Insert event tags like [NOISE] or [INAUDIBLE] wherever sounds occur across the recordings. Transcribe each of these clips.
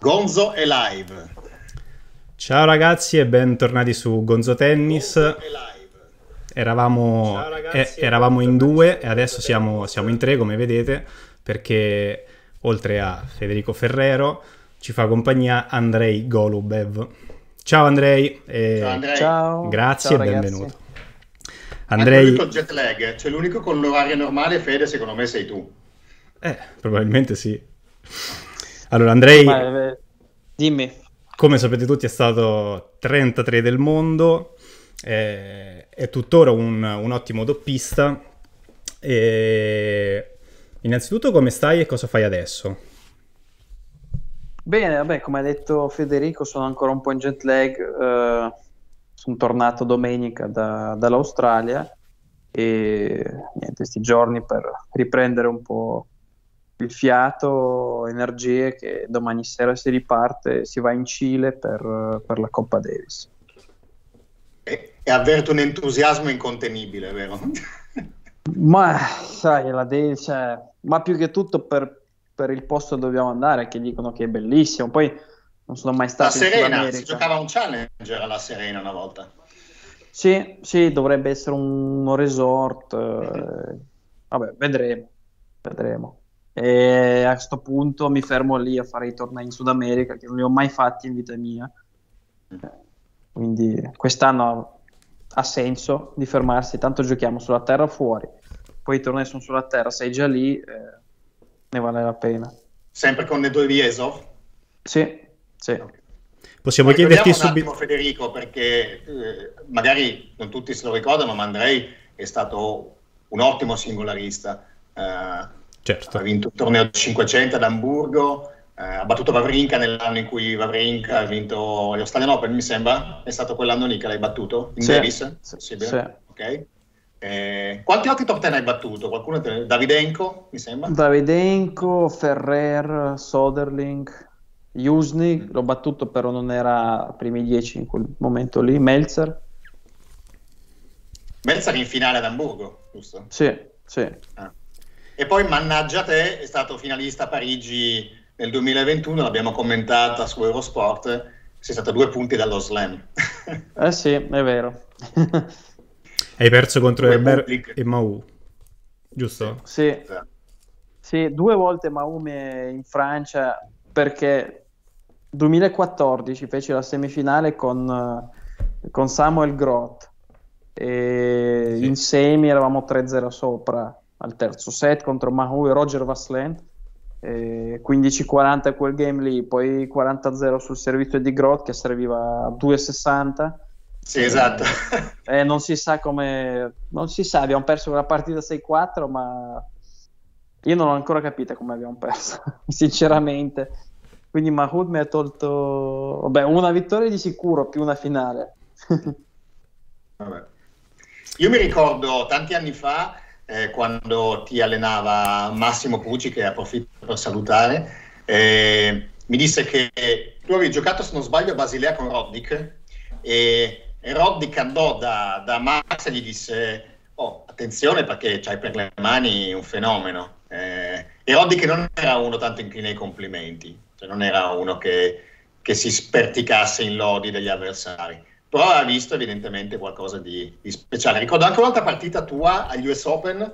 Gonzo è live. Ciao ragazzi e bentornati su Gonzo Tennis. Gonzo eravamo, eh, ragazzi, eh, eravamo in due e adesso siamo, siamo, in tre come vedete perché oltre a Federico Ferrero ci fa compagnia Andrei Golubev. Ciao Andrei. E ciao Andrei. Grazie ciao, e benvenuto. Andrei... È l'unico jet lag, cioè l'unico con l'orario normale, Fede, secondo me sei tu. Eh, probabilmente sì. Allora, Andrei, eh, Dimmi. Come sapete tutti è stato 33 del mondo, è, è tuttora un, un, ottimo doppista. E innanzitutto come stai e cosa fai adesso? Bene, vabbè, come ha detto Federico sono ancora un po' in jet lag, eh, sono tornato domenica da, dall'Australia e niente, questi giorni per riprendere un po' il fiato, energie che domani sera si riparte, si va in Cile per, per la Coppa Davis. E, avverto un entusiasmo incontenibile, vero? ma sai, la Davis, cioè, ma più che tutto per, per, il posto dove dobbiamo andare, che dicono che è bellissimo, poi non sono mai stato... La Serena, si giocava un challenger alla Serena una volta. Sì, sì, dovrebbe essere un resort, eh, mhm. vabbè, vedremo, vedremo e a questo punto mi fermo lì a fare i tornei in Sud America che non li ho mai fatti in vita mia quindi quest'anno ha senso di fermarsi tanto giochiamo sulla terra fuori poi i tornei sono sulla terra sei già lì eh, ne vale la pena sempre con le due Viesov? sì, sì. Possiamo chiederti subito. Federico, perché eh, magari non tutti se lo ricordano, ma Andrei è stato un ottimo singolarista. Eh, Certo. Ha vinto il torneo 500 ad Hamburgo, eh, ha battuto Vavrinka nell'anno in cui Vavrinka ha vinto l'Australian Open, mi sembra. È stato quell'anno lì che l'hai battuto in sì. Davis? Sì. Okay. Eh, quanti altri top ten hai battuto? Qualcuno te... Davidenko, mi sembra? Davidenko, Ferrer, Soderling, Jusni, l'ho battuto però non era a primi 10 in quel momento lì, Melzer. Melzer in finale ad Hamburgo, giusto? Sì, sì. Ah. E poi Mannaggia Te è stato finalista a Parigi nel 2021, l'abbiamo commentata su Eurosport, sei stata due punti dallo slam. [LAUGHS] eh sì, è vero. [LAUGHS] Hai perso contro Herbert e Mau, giusto? Sì. Esatto. sì, due volte Maume in Francia perché 2014 fece la semifinale con, con Samuel Groth e sì. in semi eravamo 3-0 sopra al terzo set contro Mahu e Roger Vasland. 15-40 quel game lì, poi 40-0 sul servizio di Groth che serviva a 2-60. Sì, esatto. Eh, eh, non si sa come... Non si sa, abbiamo perso quella partita 6-4, ma io non ho ancora capito come abbiamo perso, [LAUGHS] sinceramente. Quindi Mahoud mi ha tolto vabbè, una vittoria di sicuro, più una finale. [LAUGHS] Io mi ricordo tanti anni fa eh, quando ti allenava Massimo Pucci, che approfitto per salutare, eh, mi disse che tu avevi giocato, se non sbaglio, a Basilea con Roddick e, Roddick andò da, da Max e gli disse oh, attenzione perché c'hai per le mani un fenomeno. Eh, e Roddick non era uno tanto incline ai complimenti, cioè non era uno che, che si sperticasse in lodi degli avversari però ha visto evidentemente qualcosa di, di, speciale. Ricordo anche un'altra partita tua agli US Open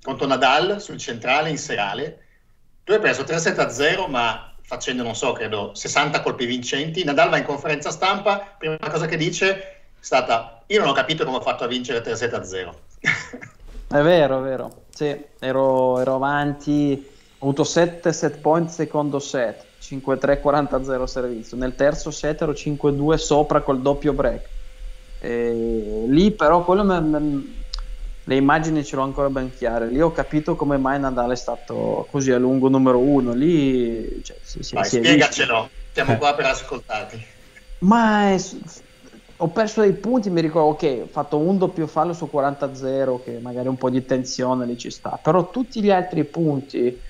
contro Nadal sul centrale in serale. Tu hai preso 3-7-0, ma facendo, non so, credo 60 colpi vincenti. Nadal va in conferenza stampa, prima cosa che dice è stata io non ho capito come ho fatto a vincere 3-7-0. [LAUGHS] è vero, è vero. Sì, ero, ero avanti, ho avuto 7 set point secondo set 5-3-40-0 servizio. Nel terzo set ero 5-2 sopra col doppio break. E lì però quello me, me, le immagini ce l'ho ancora ben chiare. Lì ho capito come mai Nadal è stato così a lungo numero uno. Lì cioè, si, si, Vai, si spiegacelo, siamo qua per ascoltarti. Ma è, ho perso dei punti, mi ricordo che ho fatto un doppio fallo su 40-0, che magari un po' di tensione lì ci sta, però tutti gli altri punti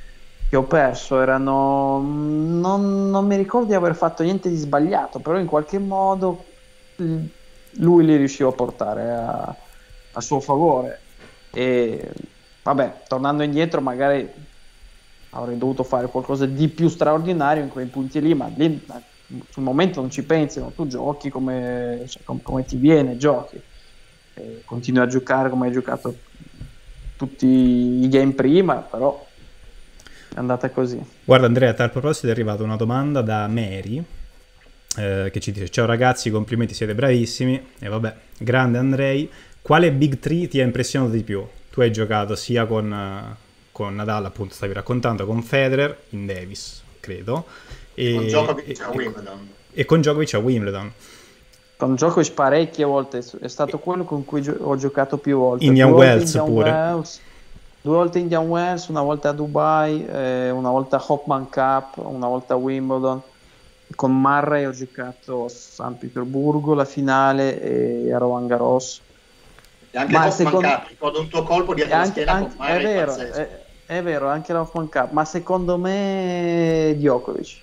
che ho perso erano. Non, non, mi ricordo di aver fatto niente di sbagliato, però in qualche modo lui li riusciva a portare a, a suo favore. E vabbè, tornando indietro, magari avrei dovuto fare qualcosa di più straordinario in quei punti lì, ma lì sul momento non ci pensi, no? tu giochi come, cioè, com- come ti viene, giochi, e continui a giocare come hai giocato tutti i game prima, però è andata così. Guarda Andrea, a tal proposito è arrivata una domanda da Mary eh, che ci dice ciao ragazzi, complimenti, siete bravissimi e vabbè, grande Andrei, quale Big 3 ti ha impressionato di più? Tu hai giocato sia con, eh, con Nadal, appunto stavi raccontando, con Federer in Davis, credo. E, con Djokovic a Wimbledon. E, e con Djokovic a Wimbledon. Con Djokovic parecchie volte, è stato quello con cui ho giocato più volte. Indian Wells pure. Wells due volte Indian Wells, una volta a Dubai, eh, una volta Hopman Cup, una volta a Wimbledon. Con Murray ho giocato a San Pietroburgo la finale e a Roland Garros. E anche Hoffman secondo... Cup, ricordo un tuo colpo di anche, anche, Murray, è, vero, è, è, vero, anche la Hoffman Cup, ma secondo me Djokovic.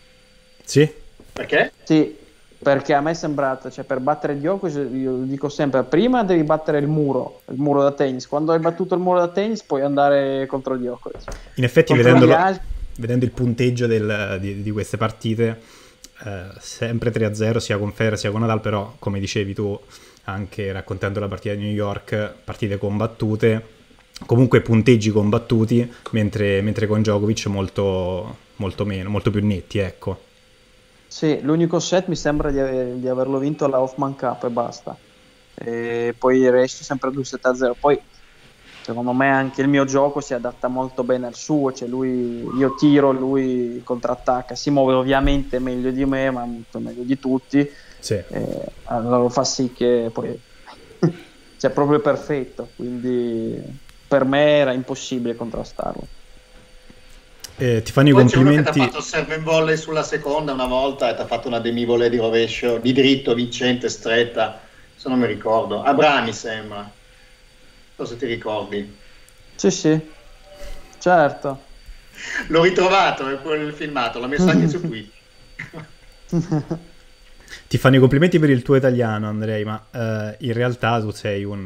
Sì? Perché? Sì, perché a me è sembrato cioè per battere Djokovic, io dico sempre, prima devi battere il muro, il muro da tennis, quando hai battuto il muro da tennis puoi andare contro Djokovic. In effetti vedendolo, altri... vedendo il punteggio del, di, di, queste partite, eh, sempre 3-0 sia con Ferrer sia con Nadal, però come dicevi tu anche raccontando la partita di New York, partite combattute, comunque punteggi combattuti, mentre, mentre con Djokovic molto, molto, meno, molto più netti, ecco. Sì, l'unico set mi sembra di, aver, eh, di averlo vinto alla Hoffman Cup e basta. E poi il resto sempre 2 7 a 0. Poi secondo me anche il mio gioco si adatta molto bene al suo, cioè lui, io tiro, lui contrattacca, si muove ovviamente meglio di me, ma molto meglio di tutti. Sì. E allora fa sì che poi [LAUGHS] cioè proprio perfetto, quindi per me era impossibile contrastarlo. Eh, ti fanno i complimenti. Ti ha fatto serve in volley sulla seconda una volta e ti ha fatto una demi di rovescio, di dritto, vincente, stretta. Se non mi ricordo, Abrani sembra. Non so se ti ricordi. Sì, sì, certo. L'ho ritrovato eh, quel filmato, l'ho messo anche su qui. [LAUGHS] ti fanno i complimenti per il tuo italiano, Andrei, ma eh, in realtà tu sei un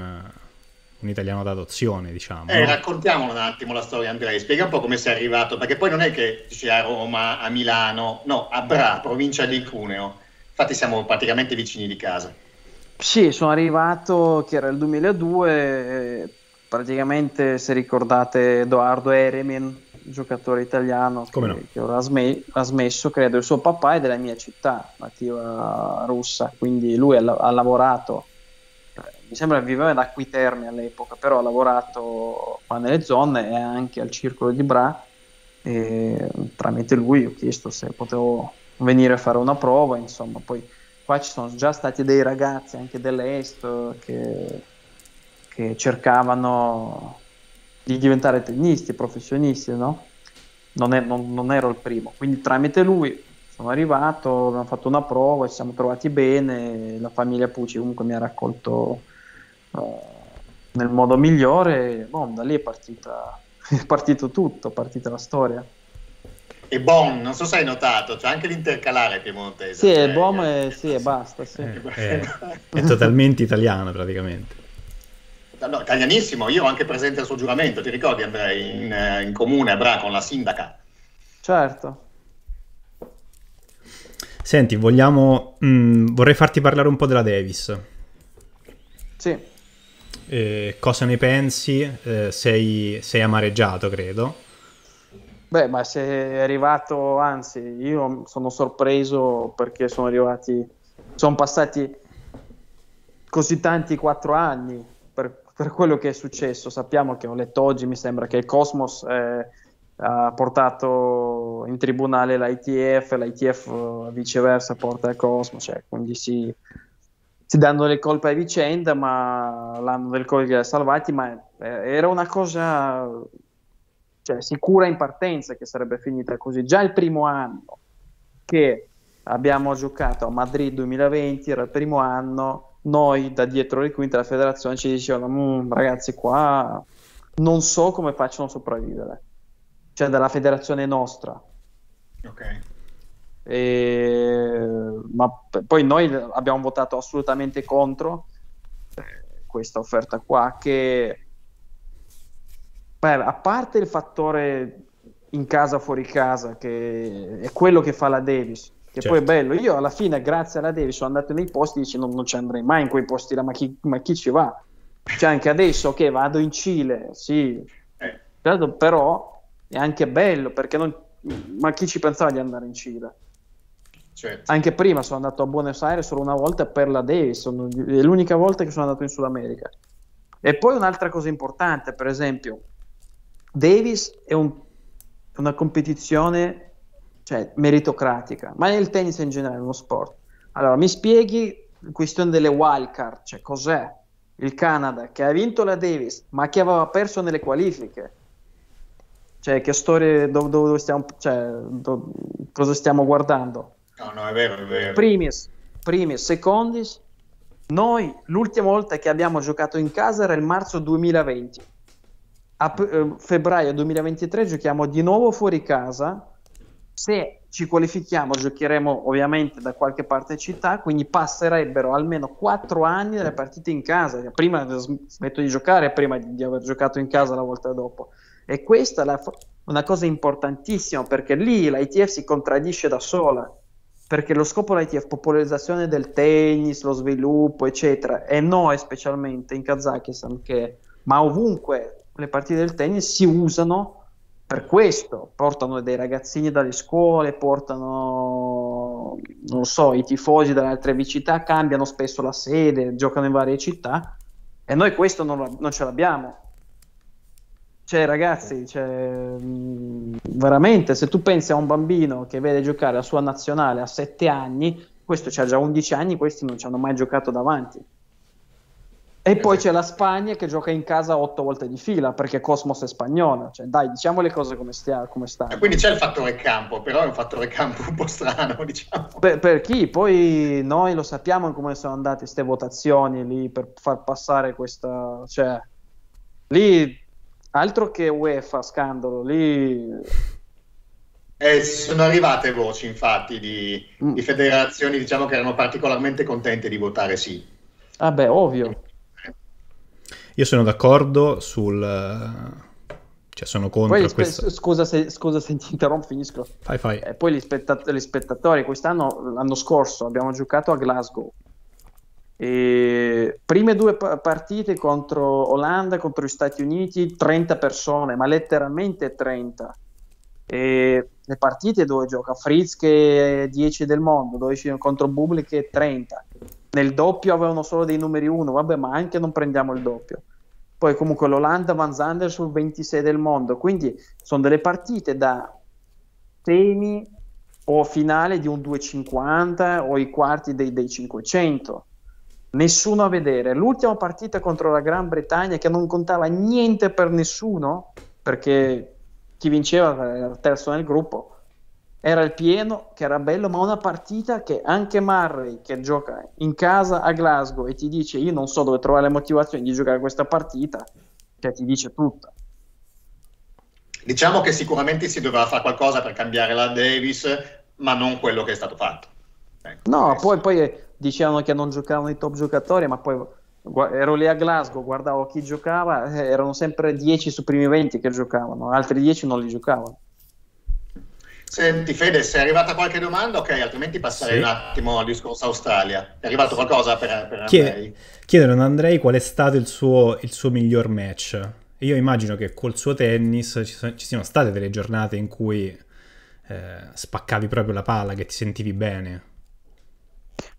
un italiano d'adozione, diciamo. Eh, no? un attimo la storia, Andrea, spiega un po' come sei arrivato, perché poi non è che sei a Roma, a Milano, no, a Bra, provincia di Cuneo. Infatti siamo praticamente vicini di casa. Sì, sono arrivato che era il 2002, eh, praticamente se ricordate Edoardo Eremin, giocatore italiano Come che, no? che ora sm- ha, smesso, credo, il suo papà è della mia città, nativa russa, quindi lui ha, ha lavorato mi sembra viveva ad Acquiterme all'epoca, però ha lavorato qua nelle zone e anche al circolo di Bra. E tramite lui ho chiesto se potevo venire a fare una prova, insomma, poi qua ci sono già stati dei ragazzi anche dell'est che, che cercavano di diventare tennisti, professionisti, no? Non, è, non, non ero il primo, quindi tramite lui sono arrivato, abbiamo fatto una prova, ci siamo trovati bene, la famiglia Pucci comunque mi ha raccolto nel modo migliore, boh, da lì è, partita, [LAUGHS] è partito tutto, è partita la storia. E bom, non so se hai notato, c'è cioè anche l'intercalare piemontese. Sì, cioè, Bon e eh, sì, basta. Sì. Eh, è, eh, eh, [LAUGHS] è, totalmente italiano praticamente. No, italianissimo, io ho anche presente il suo giuramento, ti ricordi Andrei, in, eh, in comune a Bra con la sindaca? Certo. Senti, vogliamo, mh, mm, vorrei farti parlare un po' della Davis. Sì. Eh, cosa ne pensi? Eh, sei, sei, amareggiato, credo. Beh, ma sei arrivato, anzi, io sono sorpreso perché sono arrivati, sono passati così tanti quattro anni per, per, quello che è successo. Sappiamo che ho letto oggi, mi sembra che il Cosmos eh, ha portato in tribunale l'ITF, l'ITF eh, viceversa porta il Cosmos, cioè, quindi si... Sì, si danno le colpe a vicenda, ma l'hanno del colpo li ha salvati, ma eh, era una cosa cioè, sicura in partenza che sarebbe finita così. Già il primo anno che abbiamo giocato a Madrid 2020, era il primo anno, noi da dietro le quinte della federazione ci dicevano mm, ragazzi qua non so come facciano a sopravvivere, cioè dalla federazione nostra. Ok e, ma poi noi abbiamo votato assolutamente contro eh, questa offerta qua che beh, a parte il fattore in casa fuori casa che è quello che fa la Davis che certo. poi è certo. bello io alla fine grazie alla Davis sono andato nei posti e dice non, non ci andrei mai in quei posti là ma chi, ma chi ci va cioè anche adesso che okay, vado in Cile sì eh. certo, però è anche bello perché non ma chi ci pensava di andare in Cile Certo. Anche prima sono andato a Buenos Aires solo una volta per la Davis, è l'unica volta che sono andato in Sud America. E poi un'altra cosa importante, per esempio, Davis è un, una competizione cioè, meritocratica, ma nel tennis in generale, uno sport. Allora, mi spieghi la questione delle wildcard, cioè cos'è il Canada che ha vinto la Davis, ma che aveva perso nelle qualifiche? Cioè, che storie, dove, dove stiamo, cioè, dove, cosa stiamo guardando? No, no, è vero, è vero. Primis, primis, secondis. Noi l'ultima volta che abbiamo giocato in casa era il marzo 2020. A eh, febbraio 2023 giochiamo di nuovo fuori casa. Se ci qualifichiamo, giocheremo ovviamente da qualche parte città, quindi passerebbero almeno quattro anni delle partite in casa. Prima smetto di giocare, prima di, di aver giocato in casa la volta dopo. E questa è la, una cosa importantissima perché lì l'ITF si contraddisce da sola perché lo scopo dell'ITF, popolarizzazione del tennis, lo sviluppo, eccetera, e noi specialmente in Kazakistan, che, ma ovunque le partite del tennis si usano per questo, portano dei ragazzini dalle scuole, portano, non so, i tifosi dalle altre città, cambiano spesso la sede, giocano in varie città, e noi questo non, non ce l'abbiamo cioè, ragazzi, cioè, mm, veramente, se tu pensi a un bambino che vede giocare la sua nazionale a 7 anni, questo ha già 11 anni, questi non ci hanno mai giocato davanti. E poi c'è la Spagna che gioca in casa otto volte di fila perché Cosmos è spagnola. Cioè, dai, diciamo le cose come, stia, come stanno. E quindi c'è il fattore campo, però è un fattore campo un po' strano, [LAUGHS] diciamo. Per, per chi? Poi noi lo sappiamo come sono andate queste votazioni lì per far passare questa... Cioè, lì Altro che UEFA, scandalo, lì... Eh, sono arrivate voci, infatti, di, mm. di, federazioni diciamo, che erano particolarmente contente di votare sì. Ah beh, ovvio. Io sono d'accordo sul... Cioè, sono contro poi questa... scusa, se, scusa se ti interrompo, finisco. Fai, fai. Eh, poi gli, spettat- gli spettatori quest'anno, l'anno scorso, abbiamo giocato a Glasgow e prime due partite contro Olanda, contro gli Stati Uniti, 30 persone, ma letteralmente 30. E le partite dove gioca Fritz che è 10 del mondo, 12 contro Bubli che è 30. Nel doppio avevano solo dei numeri 1, vabbè, ma anche non prendiamo il doppio. Poi comunque l'Olanda Van Zander sul 26 del mondo, quindi sono delle partite da semi o finale di un 250 o i quarti dei, dei 500 nessuno a vedere. L'ultima partita contro la Gran Bretagna che non contava niente per nessuno, perché chi vinceva era il terzo nel gruppo, era il pieno, che era bello, ma una partita che anche Murray, che gioca in casa a Glasgow e ti dice io non so dove trovare le motivazioni di giocare questa partita, che cioè ti dice tutta. Diciamo che sicuramente si doveva fare qualcosa per cambiare la Davis, ma non quello che è stato fatto. Ecco, no, poi, poi dicevano che non giocavano i top giocatori, ma poi ero lì a Glasgow, guardavo chi giocava, eh, erano sempre 10 su primi 20 che giocavano, altri 10 non li giocavano. Senti Fede, se è arrivata qualche domanda, ok, altrimenti passerei sì. un attimo al discorso Australia. È arrivato qualcosa per, per Chied- Andrei? Chiedono ad Andrei qual è stato il suo, il suo miglior match. io immagino che col suo tennis ci, so- ci siano state delle giornate in cui eh, spaccavi proprio la palla, che ti sentivi bene.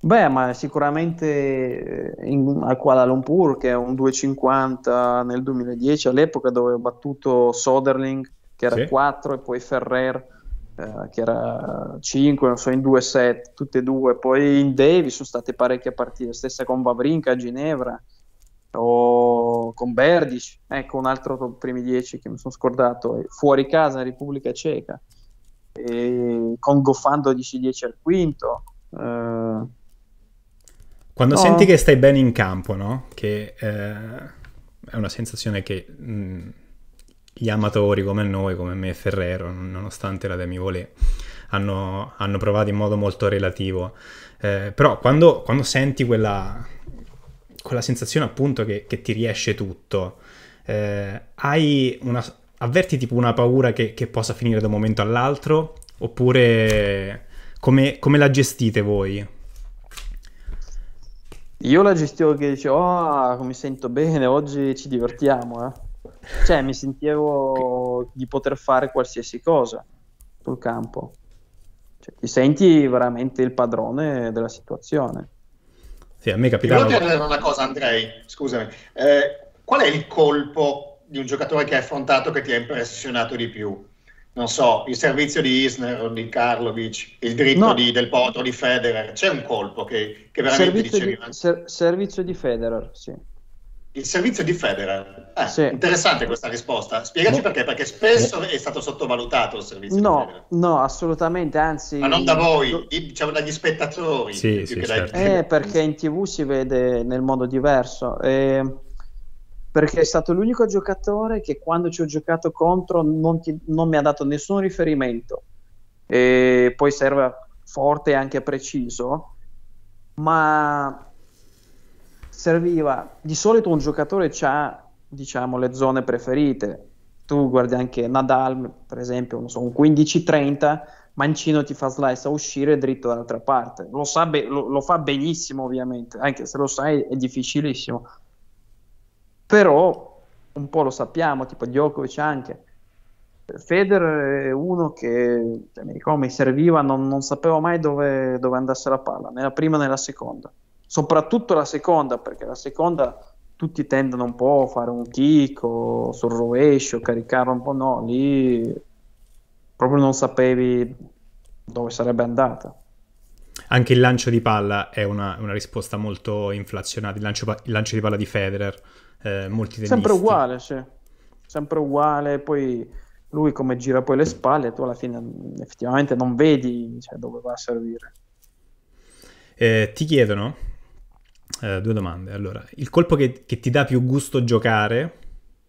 Beh, ma sicuramente eh, in, a Kuala Lumpur, che è un 2,50 nel 2010, all'epoca dove ho battuto Soderling, che era sì. 4, e poi Ferrer, eh, che era 5, non so, in due set, tutte e due. Poi in Davis sono state parecchie partite, stessa con Vavrinka a Ginevra, o con Berdic, ecco un altro primi 10 che mi sono scordato, fuori casa in Repubblica Ceca, e con Goffando 10-10 al quinto eh, quando no. senti che stai bene in campo, no? Che eh, è una sensazione che mh, mm, gli amatori come noi, come me e Ferrero, nonostante la Demi Volé, hanno, hanno, provato in modo molto relativo. Eh, però quando, quando senti quella, quella, sensazione appunto che, che ti riesce tutto, eh, hai una, avverti tipo una paura che, che possa finire da un momento all'altro oppure come, come la gestite voi? Io la gestivo che dicevo, oh, mi sento bene, oggi ci divertiamo, eh. Cioè, mi sentivo di poter fare qualsiasi cosa sul campo. Cioè, ti senti veramente il padrone della situazione. Sì, a me capitava... Volevo chiedere una cosa, Andrei, scusami. Eh, qual è il colpo di un giocatore che hai affrontato che ti ha impressionato di più? non so, il servizio di Isner o di Karlovic, il dritto no. di, del Potro di Federer, c'è un colpo che, che veramente servizio dicevi, di, ser- servizio di Federer, sì. Il servizio di Federer. Eh, sì. Interessante questa risposta. Spiegaci no. perché, perché spesso eh. è stato sottovalutato il servizio no, No, assolutamente, anzi... Ma non da voi, diciamo dagli spettatori. Sì, sì, certo. dai... eh, perché in tv si vede nel modo diverso. Eh perché è stato l'unico giocatore che quando ci ho giocato contro non, ti, non mi ha dato nessun riferimento e poi serve forte e anche preciso ma serviva di solito un giocatore ha diciamo le zone preferite tu guardi anche Nadal per esempio so, un 15-30 Mancino ti fa slice a uscire dritto dall'altra parte lo, sa be- lo, lo fa benissimo ovviamente anche se lo sai è difficilissimo però un po' lo sappiamo, tipo Djokovic anche. Federer è uno che cioè, mi ricordo mi serviva, non, non sapevo mai dove, dove, andasse la palla, nella prima o nella seconda, soprattutto la seconda, perché la seconda tutti tendono un po' a fare un chicco sul rovescio, caricarla un po', no, lì proprio non sapevi dove sarebbe andata. Anche il lancio di palla è una, una risposta molto inflazionata, il lancio, il lancio di palla di Federer eh, molti tennisti. Sempre uguale, sì. Sempre uguale, poi lui come gira poi le spalle, tu alla fine mm, effettivamente non vedi cioè, dove va a servire. Eh, ti chiedono eh, due domande. Allora, il colpo che, che, ti dà più gusto giocare,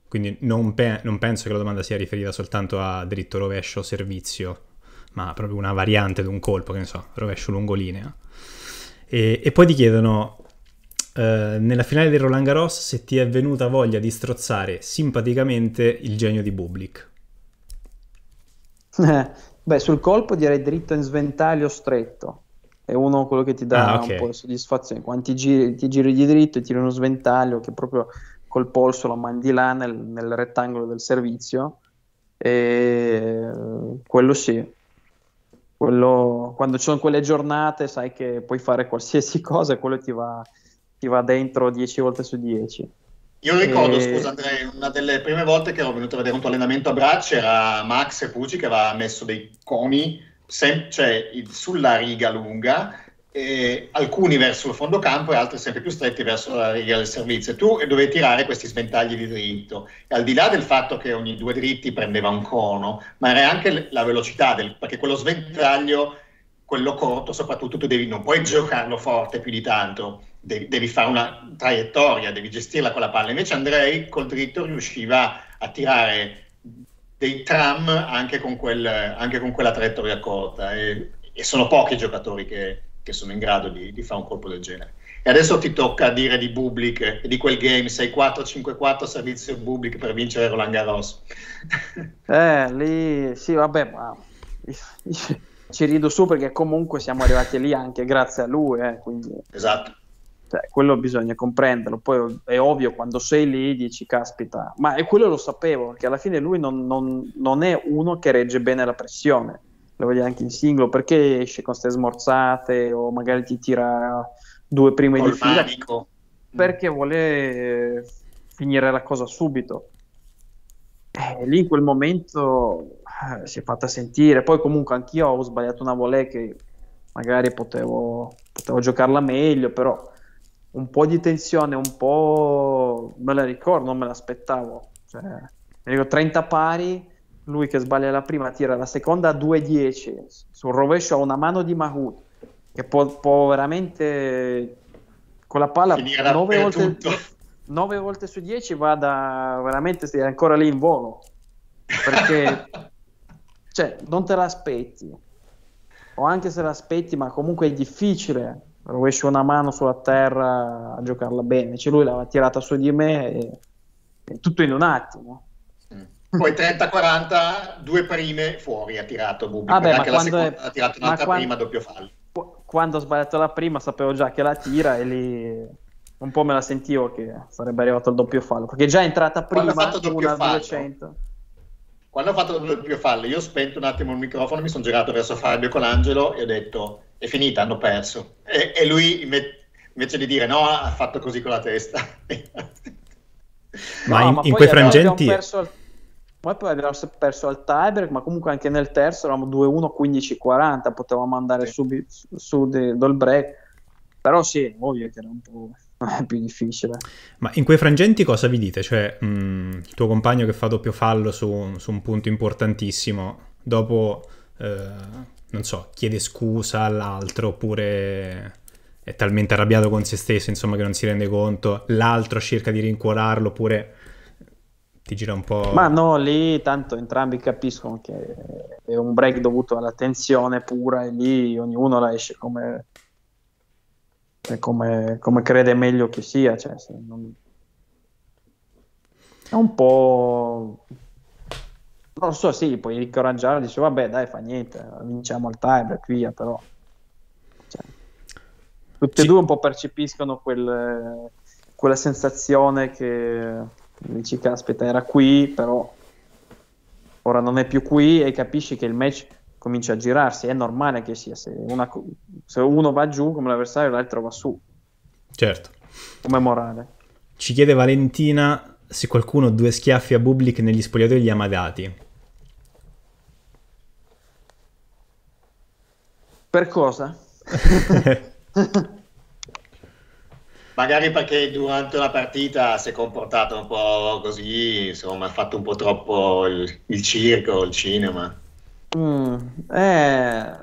quindi non, pe- non penso che la domanda sia riferita soltanto a dritto rovescio servizio, ma proprio una variante di un colpo, che ne so, rovescio lungolinea. E, e poi ti chiedono eh, nella finale del Roland Garros se ti è venuta voglia di strozzare simpaticamente il genio di Bublik. Eh, beh, sul colpo direi dritto in sventaglio stretto. È uno quello che ti dà ah, okay. un po' di soddisfazione. Quanti giri, ti giri di dritto e tiri uno sventaglio che proprio col polso la mandi là nel, nel rettangolo del servizio. E quello sì. Quello, quando ci sono quelle giornate, sai che puoi fare qualsiasi [LAUGHS] cosa e quello ti va, ti va dentro 10 volte su 10. Io ricordo, e... scusa Andrea, una delle prime volte che ero venuto a vedere un tuo allenamento a braccia era Max e Pucci che aveva messo dei coni sem- cioè, sulla riga lunga, alcuni verso il fondo campo e altri sempre più stretti verso la riga del servizio. E tu dovevi tirare questi sventagli di dritto. E al di là del fatto che ogni due dritti prendeva un cono, ma era anche la velocità, del, perché quello sventaglio, quello corto soprattutto, tu devi, non puoi giocarlo forte più di tanto devi, devi, fare una traiettoria, devi gestirla con la palla. Invece Andrei col dritto riusciva a tirare dei tram anche con, quel, anche con quella traiettoria corta e, e, sono pochi i giocatori che, che sono in grado di, di, fare un colpo del genere. E adesso ti tocca dire di Bublik e di quel game 6-4, 5-4 servizio Bublik per vincere Roland Garros. [LAUGHS] eh, lì sì, vabbè, ma ci rido su perché comunque siamo arrivati lì anche grazie a lui. Eh, quindi... Esatto. Cioè, quello bisogna comprenderlo. Poi è ovvio, quando sei lì dici, caspita, ma è quello lo sapevo, perché alla fine lui non, non, non è uno che regge bene la pressione. Lo vedi anche in singolo, perché esce con ste smorzate o magari ti tira due prime Col di fila. Manico. Perché vuole finire la cosa subito. Eh, lì in quel momento eh, si è fatta sentire. Poi, comunque, anch'io ho sbagliato una volée che magari potevo, potevo giocarla meglio, però un po' di tensione, un po' me la ricordo, non me l'aspettavo. Cioè, mi ricordo 30 pari, lui che sbaglia la prima, tira la seconda a 2-10, sul rovescio ha una mano di Mahut, che può, può veramente con la palla 9 volte, 9 volte, su 10 vada veramente è ancora lì in volo perché [LAUGHS] cioè, non te l'aspetti o anche se l'aspetti ma comunque è difficile rovescio una mano sulla terra a giocarla bene. Cioè lui l'aveva tirata su di me e, e tutto in un attimo. Mm. Poi 30-40, due prime fuori ha tirato Bubi. Vabbè, ah, ma quando è... ha tirato un'altra quando... prima, doppio fallo. Quando ho sbagliato la prima sapevo già che la tira e lì un po' me la sentivo che sarebbe arrivato il doppio fallo. Perché già è entrata prima ha fatto doppio fallo, 200. Quando ho fatto il doppio fallo, io ho spento un attimo il microfono, mi sono girato verso Fabio Colangelo e ho detto è finita, hanno perso. E, e lui invece di dire no ha fatto così con la testa. ma no, in, ma in quei frangenti... Poi Poi abbiamo perso al tiebreak, ma comunque anche nel terzo eravamo 2-1, 15-40, potevamo andare sì. subito su, su de, del break. Però sì, ovvio che era un po' [LAUGHS] più difficile. Ma in quei frangenti cosa vi dite? Cioè, mh, mm, il tuo compagno che fa doppio fallo su, su un punto importantissimo, dopo... Eh non so, chiede scusa all'altro oppure è talmente arrabbiato con se stesso, insomma, che non si rende conto, l'altro cerca di rincuorarlo oppure ti gira un po'. Ma no, lì tanto entrambi capiscono che è un break dovuto alla tensione pura e lì ognuno la esce come, eh, come, come crede meglio che sia. Cioè, se non... È un po' non lo so, sì, puoi incoraggiare, dice vabbè dai fa niente, vinciamo il tiebreak qui però. Cioè, tutti e due un po' percepiscono quel, quella sensazione che dici caspita era qui però ora non è più qui e capisci che il match comincia a girarsi, è normale che sia, se, una, se uno va giù come l'avversario l'altro va su. Certo. Come morale. Ci chiede Valentina se qualcuno due schiaffi a Bublik negli spogliatoi li ha mai dati. Per cosa? [LAUGHS] Magari perché durante la partita si è comportato un po' così, insomma, ha fatto un po' troppo il, il circo, il cinema. Mm, eh,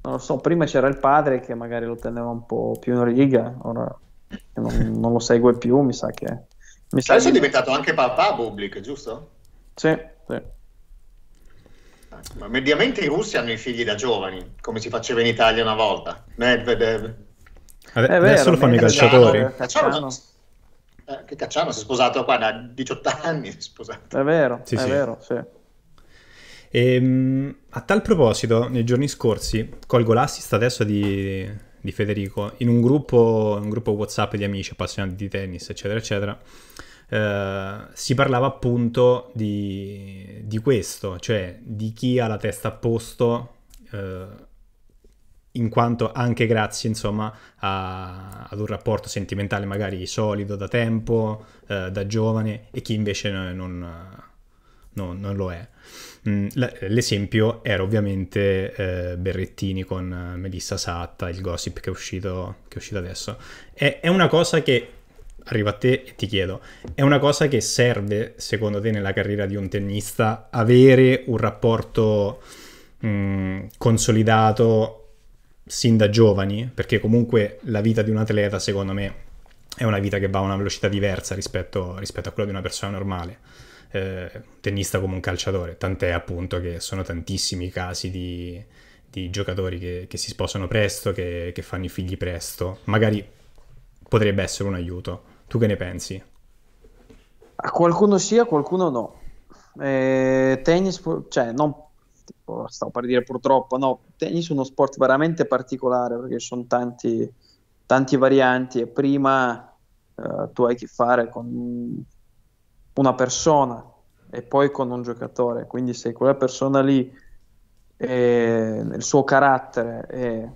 non lo so, prima c'era il padre che magari lo teneva un po' più in riga, ora non, non lo segue più, mi sa che... Mi sa Adesso che... è diventato anche papà Bublik, giusto? Sì, sì. Ma mediamente i russi hanno i figli da giovani, come si faceva in Italia una volta. Medvedev. Ade- adesso lo fanno i calciatori. Eh, eh, che Cacciano si è sposato qua da 18 anni. Si è sposato. È vero, sì, è sì. vero, sì. E, ehm, a tal proposito, nei giorni scorsi, colgo l'assist adesso di, di Federico, in un gruppo, un gruppo WhatsApp di amici appassionati di tennis, eccetera, eccetera eh, si parlava appunto di, di, questo, cioè di chi ha la testa a posto, eh, in quanto anche grazie insomma a, ad un rapporto sentimentale magari solido da tempo, eh, da giovane, e chi invece non, non, non lo è. Mm, l'esempio era ovviamente eh, Berrettini con Melissa Satta, il gossip che è uscito, che è uscito adesso. È, è, una cosa che arrivo a te e ti chiedo, è una cosa che serve secondo te nella carriera di un tennista avere un rapporto mh, mm, consolidato sin da giovani? Perché comunque la vita di un atleta secondo me è una vita che va a una velocità diversa rispetto, rispetto a quella di una persona normale. Eh, tennista come un calciatore, tant'è appunto che sono tantissimi i casi di, di giocatori che, che, si sposano presto, che, che fanno i figli presto, magari potrebbe essere un aiuto. Tu che ne pensi? A qualcuno sì, a qualcuno no. Eh, tennis, cioè, non, stavo per dire purtroppo, no, tennis è uno sport veramente particolare perché ci sono tanti, tanti varianti e prima eh, tu hai a che fare con una persona e poi con un giocatore, quindi se quella persona lì, eh, il suo carattere e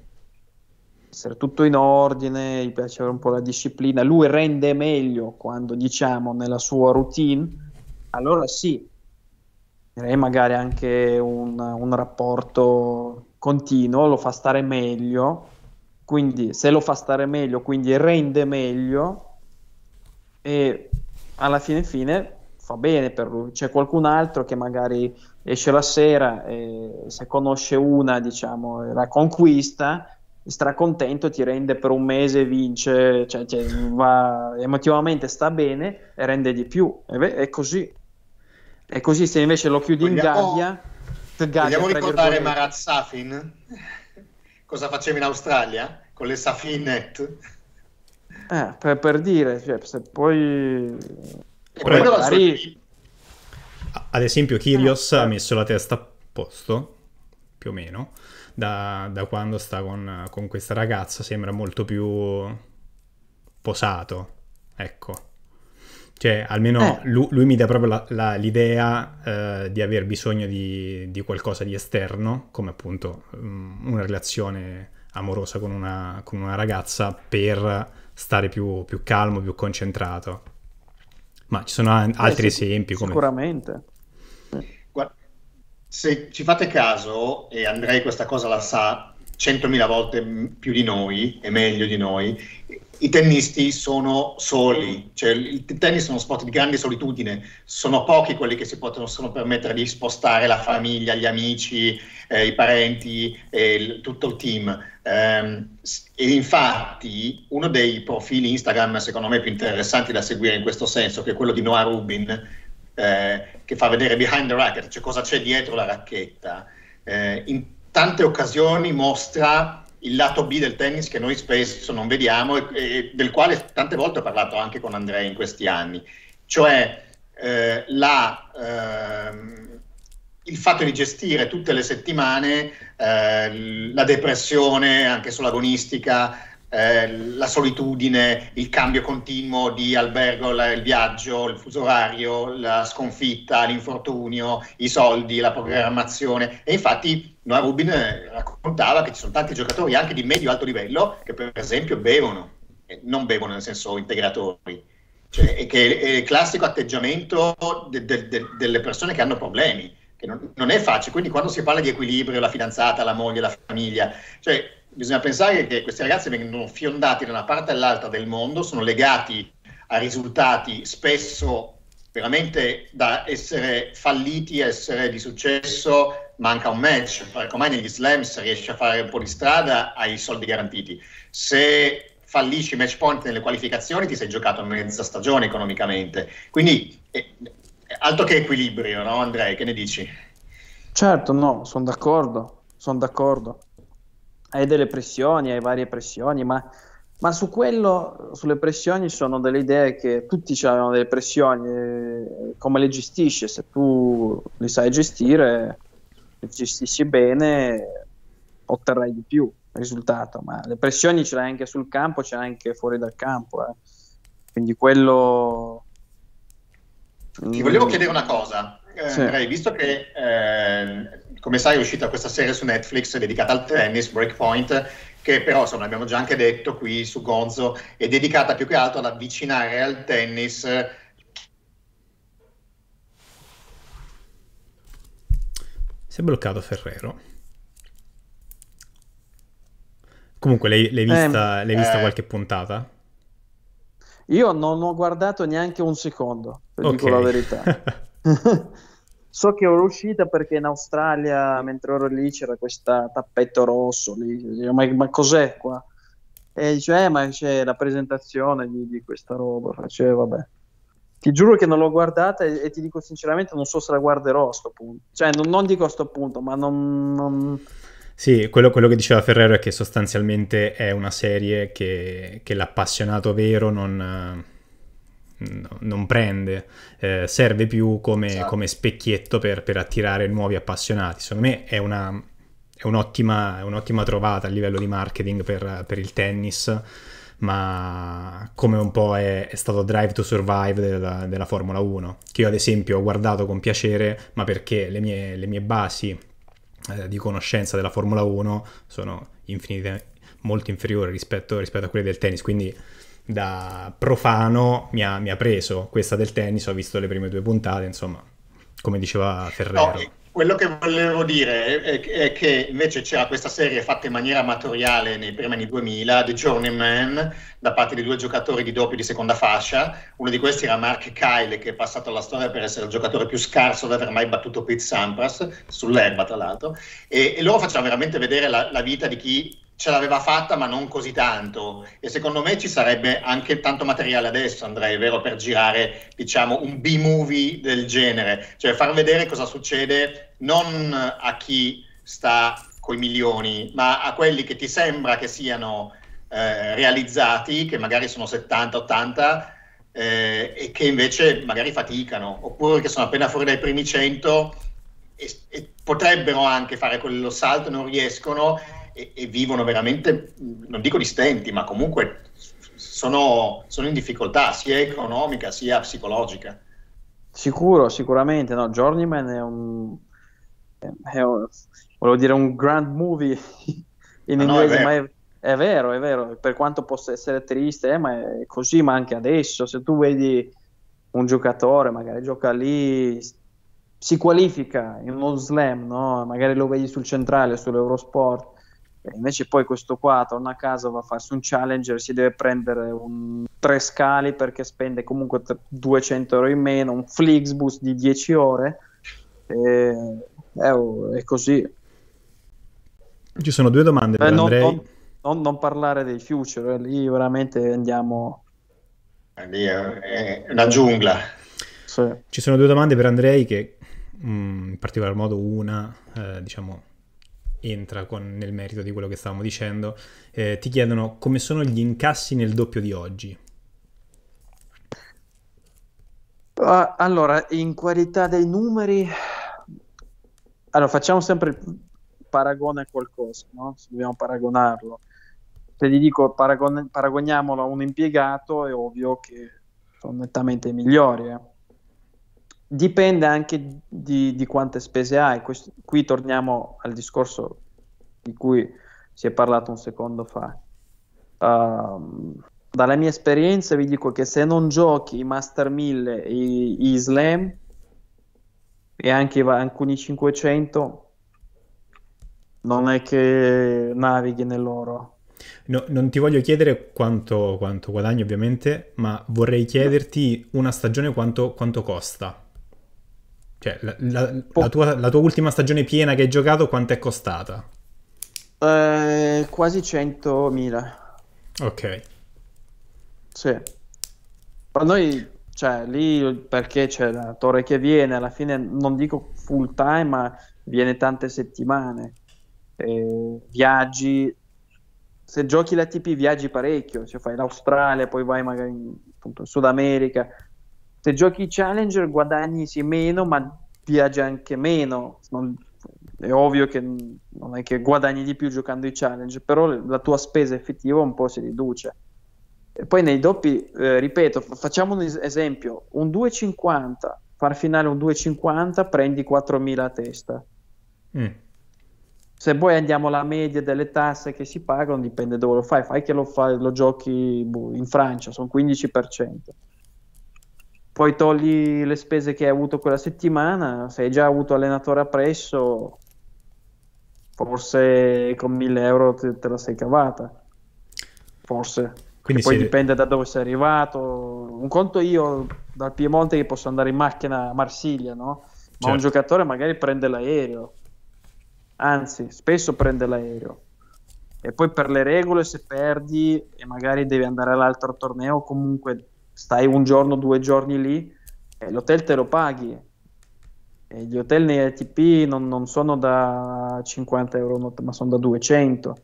essere tutto in ordine, gli piace avere un po' la disciplina, lui rende meglio quando diciamo nella sua routine, allora sì, direi magari anche un, un rapporto continuo lo fa stare meglio, quindi se lo fa stare meglio, quindi rende meglio e alla fine fine fa bene per lui. C'è qualcun altro che magari esce la sera e se conosce una, diciamo, la conquista stracontento, ti rende per un mese, vince, cioè, cioè, va, emotivamente sta bene e rende di più. E beh, è così. È così, se invece lo chiudi vogliamo, in gabbia... Gabbia, vogliamo ricordare Marat Safin? Cosa faceva in Australia? Con le Safinet? Eh, per, per, dire, cioè, se poi... poi magari... Ad esempio Kyrios eh. ha messo la testa a posto, più o meno da, da quando sta con, con, questa ragazza sembra molto più posato, ecco. Cioè, almeno eh. lui, lui, mi dà proprio l'idea eh, di aver bisogno di, di, qualcosa di esterno, come appunto mh, mm, una relazione amorosa con una, con una ragazza, per stare più, più calmo, più concentrato. Ma ci sono altri eh, sì, esempi come... Sicuramente se ci fate caso, e Andrei questa cosa la sa 100.000 volte più di noi e meglio di noi, i tennisti sono soli, cioè il tennis è uno sport di grande solitudine, sono pochi quelli che si possono permettere di spostare la famiglia, gli amici, eh, i parenti, eh, il, tutto il team. Eh, e infatti uno dei profili Instagram secondo me più interessanti da seguire in questo senso, che è quello di Noah Rubin, eh, che fa vedere behind the racket, cioè cosa c'è dietro la racchetta. Eh, in tante occasioni mostra il lato B del tennis che noi spesso non vediamo e, e del quale tante volte ho parlato anche con Andrea in questi anni, cioè eh, la, ehm, il fatto di gestire tutte le settimane eh, la depressione anche solo agonistica, eh, la solitudine, il cambio continuo di albergo, la, il viaggio, il fuso orario, la sconfitta, l'infortunio, i soldi, la programmazione. E infatti Noah Rubin eh, raccontava che ci sono tanti giocatori anche di medio-alto livello che per esempio bevono, eh, non bevono nel senso integratori, cioè, che è il classico atteggiamento de, de, de, delle persone che hanno problemi, che non, non, è facile. Quindi quando si parla di equilibrio, la fidanzata, la moglie, la famiglia, cioè bisogna pensare che questi ragazzi vengono fiondati da una parte all'altra del mondo, sono legati a risultati spesso veramente da essere falliti, essere di successo, manca un match. Ormai negli slam se riesci a fare un po' di strada hai i soldi garantiti. Se fallisci match point nelle qualificazioni ti sei giocato a mezza stagione economicamente. Quindi eh, eh altro che equilibrio, no Andrei? Che ne dici? Certo, no, sono d'accordo, sono d'accordo hai delle pressioni, hai varie pressioni, ma, ma su quello, sulle pressioni sono delle idee che tutti hanno delle pressioni, eh, come le gestisci, se tu le sai gestire, le gestisci bene, otterrai di più risultato, ma le pressioni ce l'hai anche sul campo, ce l'hai anche fuori dal campo, eh. quindi quello... Ti volevo mm. chiedere una cosa, eh, sì. eh, visto che eh, come sai è uscita questa serie su Netflix dedicata al tennis, Breakpoint, che però insomma abbiamo già anche detto qui su Gonzo, è dedicata più che altro ad avvicinare al tennis Si è bloccato Ferrero. Comunque, l'hai, l'hai vista, eh, l'hai vista eh, qualche puntata? Io non ho guardato neanche un secondo, per okay. dico la verità. [LAUGHS] [LAUGHS] So che ero uscita perché in Australia, mentre ero lì, c'era questo tappeto rosso lì. Ma, ma cos'è qua? E dice, eh, ma c'è la presentazione di, di questa roba. Facevo, eh, vabbè. Ti giuro che non l'ho guardata e, e, ti dico sinceramente, non so se la guarderò a sto punto. Cioè, non, non dico a sto punto, ma non... non... Sì, quello, quello, che diceva Ferrero è che sostanzialmente è una serie che, che l'appassionato vero non non prende, eh, serve più come, esatto. come specchietto per, per, attirare nuovi appassionati. Secondo me è, una, è, un'ottima, è un'ottima, trovata a livello di marketing per, per il tennis, ma come un po' è, è stato Drive to Survive della, della, Formula 1, che io ad esempio ho guardato con piacere, ma perché le mie, le mie basi eh, di conoscenza della Formula 1 sono infinite, molto inferiori rispetto, rispetto a quelle del tennis, quindi da profano mi ha, mi ha, preso. Questa del tennis, ho visto le prime due puntate, insomma, come diceva Ferrero. No, quello che volevo dire è, è che invece c'era questa serie fatta in maniera amatoriale nei primi anni 2000, The Journeyman, da parte di due giocatori di doppio di seconda fascia. Uno di questi era Mark Kyle, che è passato alla storia per essere il giocatore più scarso ad aver mai battuto Pete Sampras, sull'erba tra l'altro. E, e loro facevano veramente vedere la, la vita di chi ce l'aveva fatta ma non così tanto e secondo me ci sarebbe anche tanto materiale adesso Andrei, vero, per girare diciamo un B-movie del genere, cioè far vedere cosa succede non a chi sta coi milioni ma a quelli che ti sembra che siano eh, realizzati, che magari sono 70, 80 eh, e che invece magari faticano oppure che sono appena fuori dai primi 100 e, e potrebbero anche fare quello salto, non riescono e, e vivono veramente, non dico di stenti, ma comunque sono, sono, in difficoltà sia economica sia psicologica. Sicuro, sicuramente. No? Journeyman è un, è un volevo dire un grand movie [LAUGHS] in no, inglese, no, è ma è, è, vero, è vero. Per quanto possa essere triste, eh, ma è così, ma anche adesso. Se tu vedi un giocatore, magari gioca lì, si qualifica in uno slam, no? magari lo vedi sul centrale, sull'Eurosport e invece poi questo qua torna a casa, va a farsi un challenger, si deve prendere un, tre scali perché spende comunque 200 euro in meno, un Flixbus di 10 ore. E, eh, oh, è così. Ci sono due domande per eh, non, non, non, non, parlare dei future, eh, lì veramente andiamo... Eh, lì è una giungla. Sì. Ci sono due domande per Andrei che mh, mm, in particolar modo una, eh, diciamo entra con, nel merito di quello che stavamo dicendo, eh, ti chiedono come sono gli incassi nel doppio di oggi. Ah, allora, in qualità dei numeri, allora facciamo sempre il paragone a qualcosa, no? se dobbiamo paragonarlo. Se gli dico paragon- paragoniamolo a un impiegato, è ovvio che sono nettamente migliori. Eh dipende anche di, di quante spese hai. Questo, qui torniamo al discorso di cui si è parlato un secondo fa. Uh, dalla mia esperienza vi dico che se non giochi i Master 1000 e i, i Slam e anche alcuni 500 non è che navighi nell'oro. No, non ti voglio chiedere quanto, quanto guadagni ovviamente, ma vorrei chiederti una stagione quanto, quanto costa cioè, la, la, la, tua, la, tua, ultima stagione piena che hai giocato, quanto è costata? Eh, quasi 100.000. Ok. Sì. Ma noi, cioè, lì perché c'è la torre che viene, alla fine non dico full time, ma viene tante settimane. E viaggi, se giochi la TP viaggi parecchio, cioè fai l'Australia, poi vai magari in appunto, Sud America, se giochi challenger guadagni sì meno, ma viaggi anche meno. Non, è ovvio che non è che guadagni di più giocando i challenge, però la tua spesa effettiva un po' si riduce. E poi nei doppi, eh, ripeto, facciamo un es- esempio, un 2,50, far finale un 2,50 prendi 4.000 a testa. Mm. Se poi andiamo alla media delle tasse che si pagano, dipende dove lo fai, fai che lo, fai, lo giochi boh, in Francia, sono 15% poi togli le spese che hai avuto quella settimana, se hai già avuto allenatore appresso, forse con 1000 euro te, te la sei cavata. Forse. Quindi poi si... dipende da dove sei arrivato. Un conto io dal Piemonte che posso andare in macchina a Marsiglia, no? Ma certo. un giocatore magari prende l'aereo. Anzi, spesso prende l'aereo. E poi per le regole se perdi e magari devi andare all'altro torneo, comunque stai un giorno, due giorni lì, eh, l'hotel te lo paghi. E gli hotel nei ATP non, non, sono da 50 euro notte, ma sono da 200.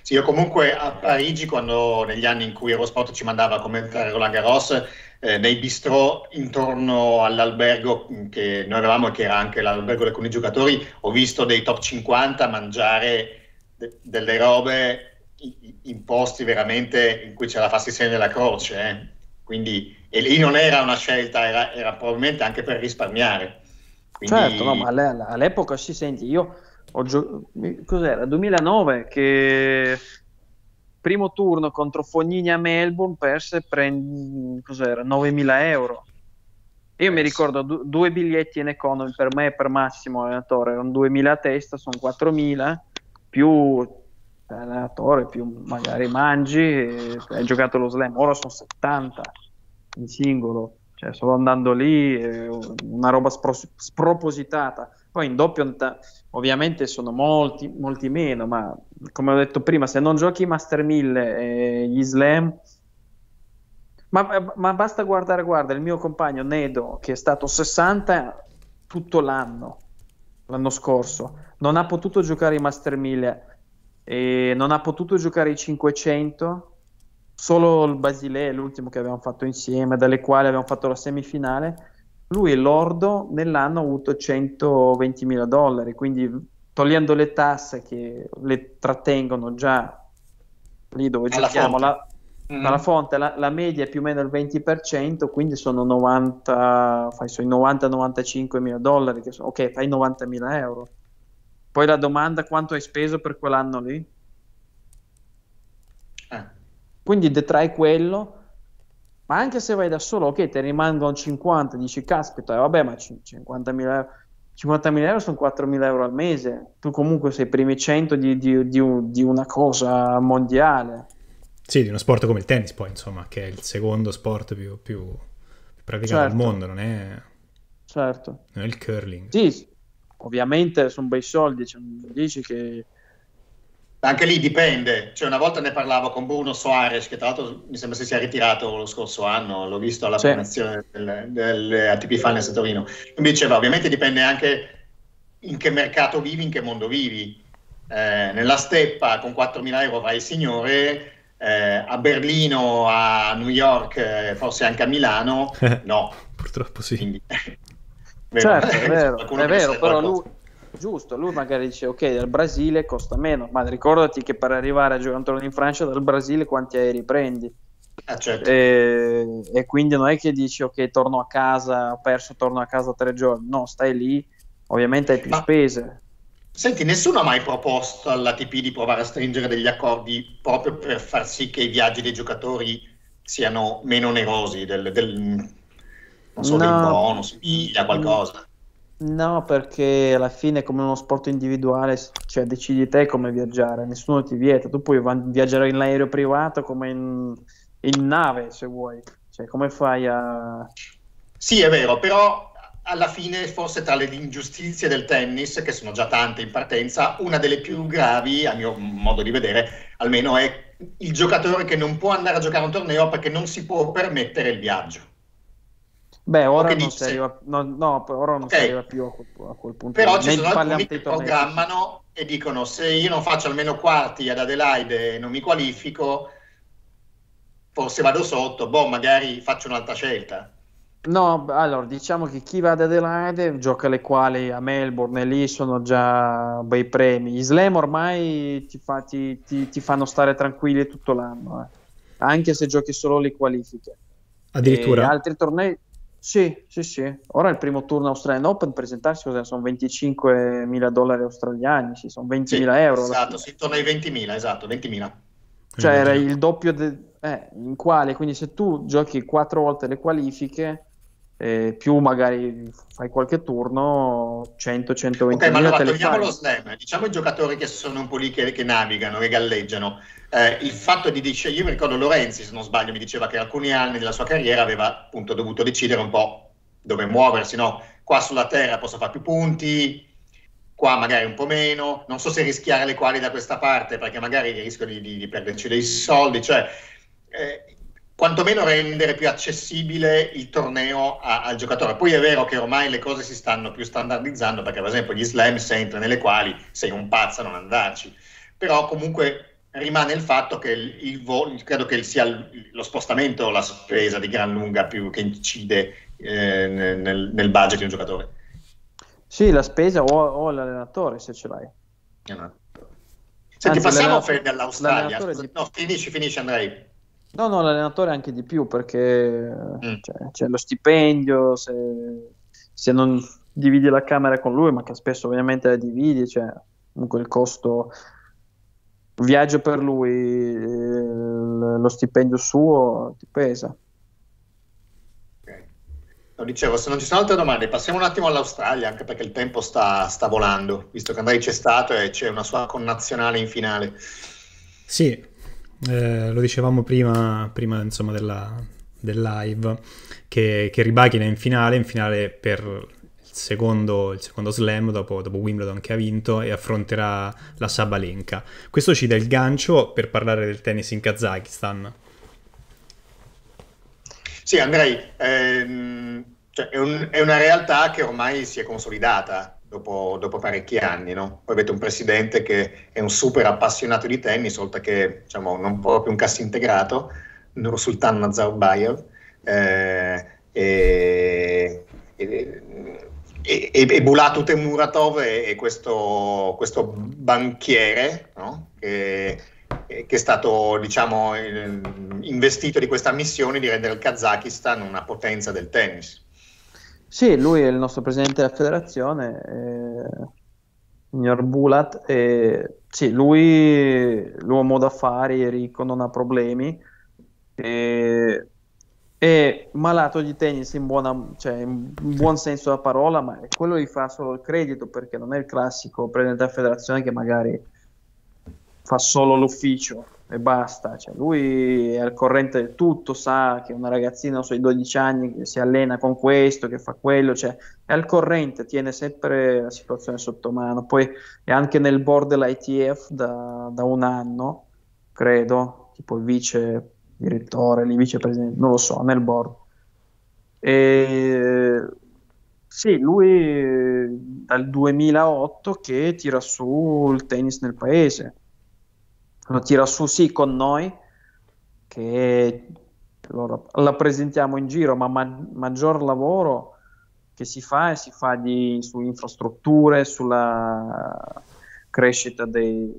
Sì, io comunque a Parigi, quando negli anni in cui Eurosport ci mandava a commentare Roland Garros, eh, nei bistrò intorno all'albergo che noi avevamo, che era anche l'albergo di alcuni giocatori, ho visto dei top 50 mangiare de- delle robe in posti veramente in cui ce la fassi fastidia della croce, eh? Quindi, e lì non era una scelta, era, era probabilmente anche per risparmiare. Quindi... Certo, no, ma all'epoca si sente, io ho gio... cos'era, 2009 che primo turno contro Fognini a Melbourne perse prend... cos'era, 9.000 euro. Io mi eh, ricordo due biglietti in economy per me e per Massimo allenatore, erano 2.000 a testa, sono 4.000, più allenatore, più magari mangi, hai giocato lo slam, ora sono 70 in singolo, cioè solo andando lì una roba spro- spropositata. Poi in doppio ovviamente sono molti, molti meno, ma come ho detto prima, se non giochi i Master 1000 e gli slam... Ma, ma basta guardare, guarda, il mio compagno Nedo, che è stato 60 tutto l'anno, l'anno scorso, non ha potuto giocare i Master 1000 e non ha potuto giocare i 500 solo il Basilea l'ultimo che abbiamo fatto insieme dalle quali abbiamo fatto la semifinale lui e Lordo nell'anno ha avuto 120 mila dollari quindi togliendo le tasse che le trattengono già lì dove alla giochiamo fonte. La, mm. dalla fonte la, la, media è più o meno il 20% quindi sono 90 fai sui 90-95 mila dollari che sono, ok fai 90 mila euro poi la domanda quanto hai speso per quell'anno lì? Eh. Quindi detrai quello, ma anche se vai da solo, ok, te rimangono 50, dici caspita, vabbè, ma 50.000 euro. 50.000 euro sono 4.000 euro al mese, tu comunque sei i primi 100 di, di, di, di, una cosa mondiale. Sì, di uno sport come il tennis poi, insomma, che è il secondo sport più, più praticato certo. al mondo, non è... Certo. Non è il curling. Sì, ovviamente sono bei soldi, cioè, dici che... Anche lì dipende, cioè, una volta ne parlavo con Bruno Soares, che tra l'altro mi sembra si sia ritirato lo scorso anno, l'ho visto alla sì. premiazione del, del Finance a Torino, mi diceva ovviamente dipende anche in che mercato vivi, in che mondo vivi. Eh, nella steppa con 4.000 euro vai signore, eh, a Berlino, a New York, eh, forse anche a Milano, [LAUGHS] no. Purtroppo sì. Quindi, Certo, è vero, è vero però lui, giusto, lui magari dice ok, dal Brasile costa meno, ma ricordati che per arrivare a giocare in Francia dal Brasile quanti aerei prendi? Ah, certo. e, e, quindi non è che dici ok, torno a casa, ho perso, torno a casa tre giorni, no, stai lì, ovviamente hai più ma... spese. Senti, nessuno ha mai proposto all'ATP di provare a stringere degli accordi proprio per far sì che i viaggi dei giocatori siano meno onerosi del, del non so, no, del bonus, piglia qualcosa. No, perché alla fine come uno sport individuale, cioè decidi te come viaggiare, nessuno ti vieta, tu puoi viaggiare in aereo privato come in, in nave se vuoi, cioè come fai a... Sì, è vero, però alla fine forse tra le ingiustizie del tennis, che sono già tante in partenza, una delle più gravi, a mio modo di vedere, almeno è il giocatore che non può andare a giocare un torneo perché non si può permettere il viaggio. Beh, ora, non, si arriva, no, no, ora non okay. si arriva più a quel, a quel punto. Però ci sono alcuni che programmano e dicono se io non faccio almeno quarti ad Adelaide e non mi qualifico, forse vado sotto, boh, magari faccio un'altra scelta. No, allora diciamo che chi va ad Adelaide gioca le quali a Melbourne e lì sono già bei premi. Gli slam ormai ti, fa, ti, ti, ti fanno stare tranquilli tutto l'anno, eh. anche se giochi solo le qualifiche. Addirittura? E altri tornei, sì, sì, sì. Ora è il primo turno Australian Open, presentarsi Sono 25 mila dollari australiani, sì, sono 20 mila sì, euro. Esatto, si torna ai 20 mila, esatto, 20 mila. Cioè era il doppio de- eh, in quale, quindi se tu giochi quattro volte le qualifiche, eh, più magari fai qualche turno, 100-120 Ok, ma allora togliamo lo slam, diciamo i giocatori che sono un po' lì che, che navigano, che galleggiano eh, il fatto di dire, io mi ricordo Lorenzi, se non sbaglio, mi diceva che alcuni anni della sua carriera aveva appunto dovuto decidere un po' dove muoversi, no? Qua sulla terra posso fare più punti, qua magari un po' meno, non so se rischiare le quali da questa parte perché magari rischio di, di, di perderci dei soldi, cioè eh, quantomeno rendere più accessibile il torneo a, al giocatore. Poi è vero che ormai le cose si stanno più standardizzando perché per esempio gli slam se entri nelle quali sei un pazzo a non andarci, però comunque rimane il fatto che il, il volo, credo che sia il, lo spostamento o la spesa di gran lunga più che incide eh, nel, nel, budget di un giocatore. Sì, la spesa o, o l'allenatore se ce l'hai. No. Senti, Anzi, passiamo Fede all'Australia. Di... No, finisci, finisci Andrei. No, no, l'allenatore anche di più perché mm. cioè, c'è lo stipendio, se, se, non dividi la camera con lui, ma che spesso ovviamente la dividi, cioè, comunque il costo viaggio per lui, lo stipendio suo ti pesa. Lo dicevo, se non ci sono altre domande, passiamo un attimo all'Australia, anche perché il tempo sta, sta volando, visto che Andrei c'è stato e c'è una sua connazionale in finale. Sì, eh, lo dicevamo prima, prima insomma, della, del live, che, che Ribachina è in finale, in finale per secondo, il secondo slam dopo, dopo, Wimbledon che ha vinto e affronterà la Sabalenka. Questo ci dà il gancio per parlare del tennis in Kazakistan. Sì, Andrei, ehm, cioè è, un, è, una realtà che ormai si è consolidata dopo, dopo parecchi anni. No? Poi avete un presidente che è un super appassionato di tennis, oltre che diciamo, non proprio un cassi integrato, Nursultan Nazarbayev. Eh, e, e, e, e, e Bulato Temuratov è, questo, questo banchiere no? che, che, è stato diciamo, eh, investito di questa missione di rendere il Kazakistan una potenza del tennis. Sì, lui è il nostro presidente della federazione, eh, signor Bulat, eh, sì, lui l'uomo d'affari, è ricco, non ha problemi. Eh, è malato di tennis in, buona, cioè, in buon senso della parola, ma quello gli fa solo il credito perché non è il classico presidente della federazione che magari fa solo l'ufficio e basta. Cioè, lui è al corrente di tutto, sa che una ragazzina sui 12 anni che si allena con questo, che fa quello, cioè, è al corrente, tiene sempre la situazione sotto mano. Poi è anche nel board dell'ITF da, da un anno, credo, tipo il vice direttore, lì vicepresidente, non lo so, nel board. E, sì, lui dal 2008 che tira su il tennis nel paese. Lo tira su sì con noi, che allora, la presentiamo in giro, ma ma- maggior lavoro che si fa è si fa di, su infrastrutture, sulla crescita dei,